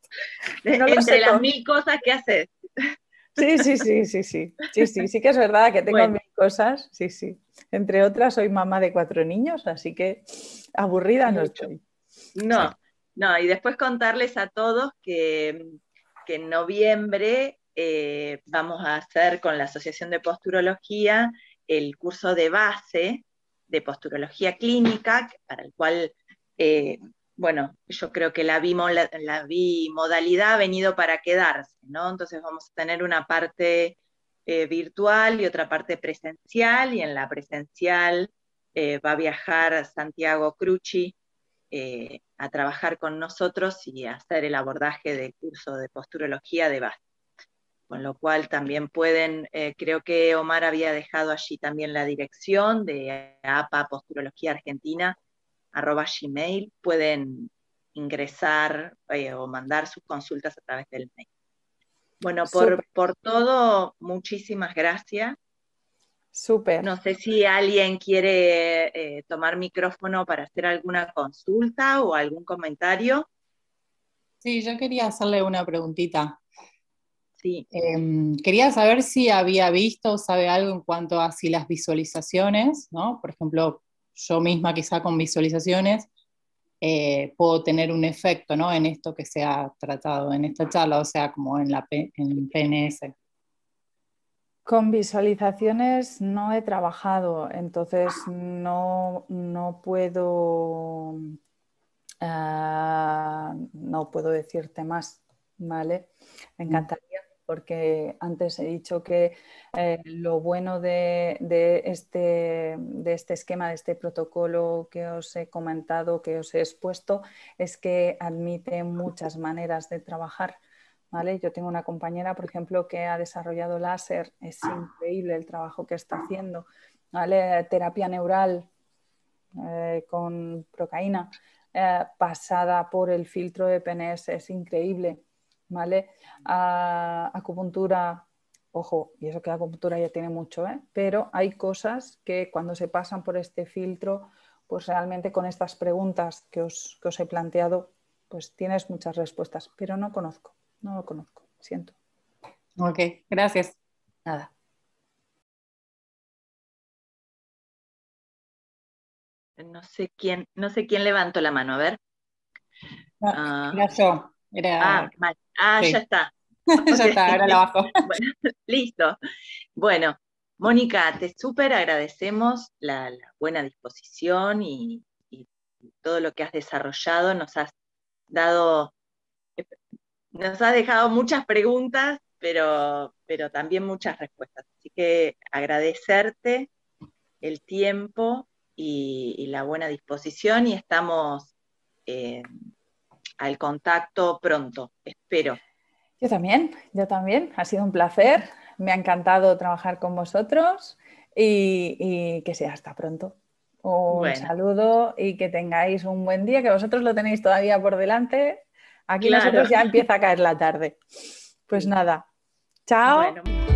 Entre las mil cosas que haces. Sí, sí, sí, sí, sí, sí, sí, sí que es verdad que tengo mil cosas, sí, sí. Entre otras, soy mamá de cuatro niños, así que aburrida no estoy. No, no, y después contarles a todos que, en noviembre eh, vamos a hacer con la Asociación de Posturología el curso de base de posturología clínica, para el cual, eh, bueno, yo creo que la, bimola, la bimodalidad ha venido para quedarse, ¿no? Entonces vamos a tener una parte eh, virtual y otra parte presencial, y en la presencial va a viajar Santiago Crucci eh, a trabajar con nosotros y hacer el abordaje del curso de posturología de base. Con lo cual también pueden, eh, creo que Omar había dejado allí también la dirección de APA Posturología Argentina, arroba gmail, pueden ingresar eh, o mandar sus consultas a través del mail. Bueno, por todo, muchísimas gracias. Súper. No sé si alguien quiere eh, tomar micrófono para hacer alguna consulta o algún comentario. Sí, yo quería hacerle una preguntita. Sí. Em, quería saber si había visto o sabe algo en cuanto a si las visualizaciones, ¿no? Por ejemplo, yo misma quizá con visualizaciones eh, puedo tener un efecto, ¿no? En esto que se ha tratado en esta charla, o sea, como en la en PNS. Con visualizaciones no he trabajado, entonces no, no puedo eh, no puedo decirte más, ¿vale? Me mm. encantaría porque antes he dicho que eh, lo bueno de, de, este, de este esquema, de este protocolo que os he comentado, que os he expuesto, es que admite muchas maneras de trabajar yo tengo una compañera, por ejemplo, que ha desarrollado láser, es ah. increíble el trabajo que está haciendo, eh, Terapia neural eh, con procaína eh, pasada por el filtro de PNS, es increíble, acupuntura, ojo, y eso que la acupuntura ya tiene mucho, Pero hay cosas que cuando se pasan por este filtro, pues realmente con estas preguntas que os he planteado, pues tienes muchas respuestas, pero no conozco. No lo conozco, siento. Ok, gracias. Nada. No sé quién, no sé quién levantó la mano, a ver. Ah. yo. Ah, ah ya está. ya está, ahora la bajo. listo. Bueno, Mónica, te súper agradecemos la, buena disposición y todo lo que has desarrollado. Nos has dado nos has dejado muchas preguntas, pero, pero también muchas respuestas. Así que agradecerte el tiempo y, la buena disposición y estamos eh, al contacto pronto, espero. Yo también, yo también. Ha sido un placer. Me ha encantado trabajar con vosotros y, que sea hasta pronto. Un saludo y que tengáis un buen día, que vosotros lo tenéis todavía por delante, Aquí nosotros ya empieza a caer la tarde. Pues nada. Chao.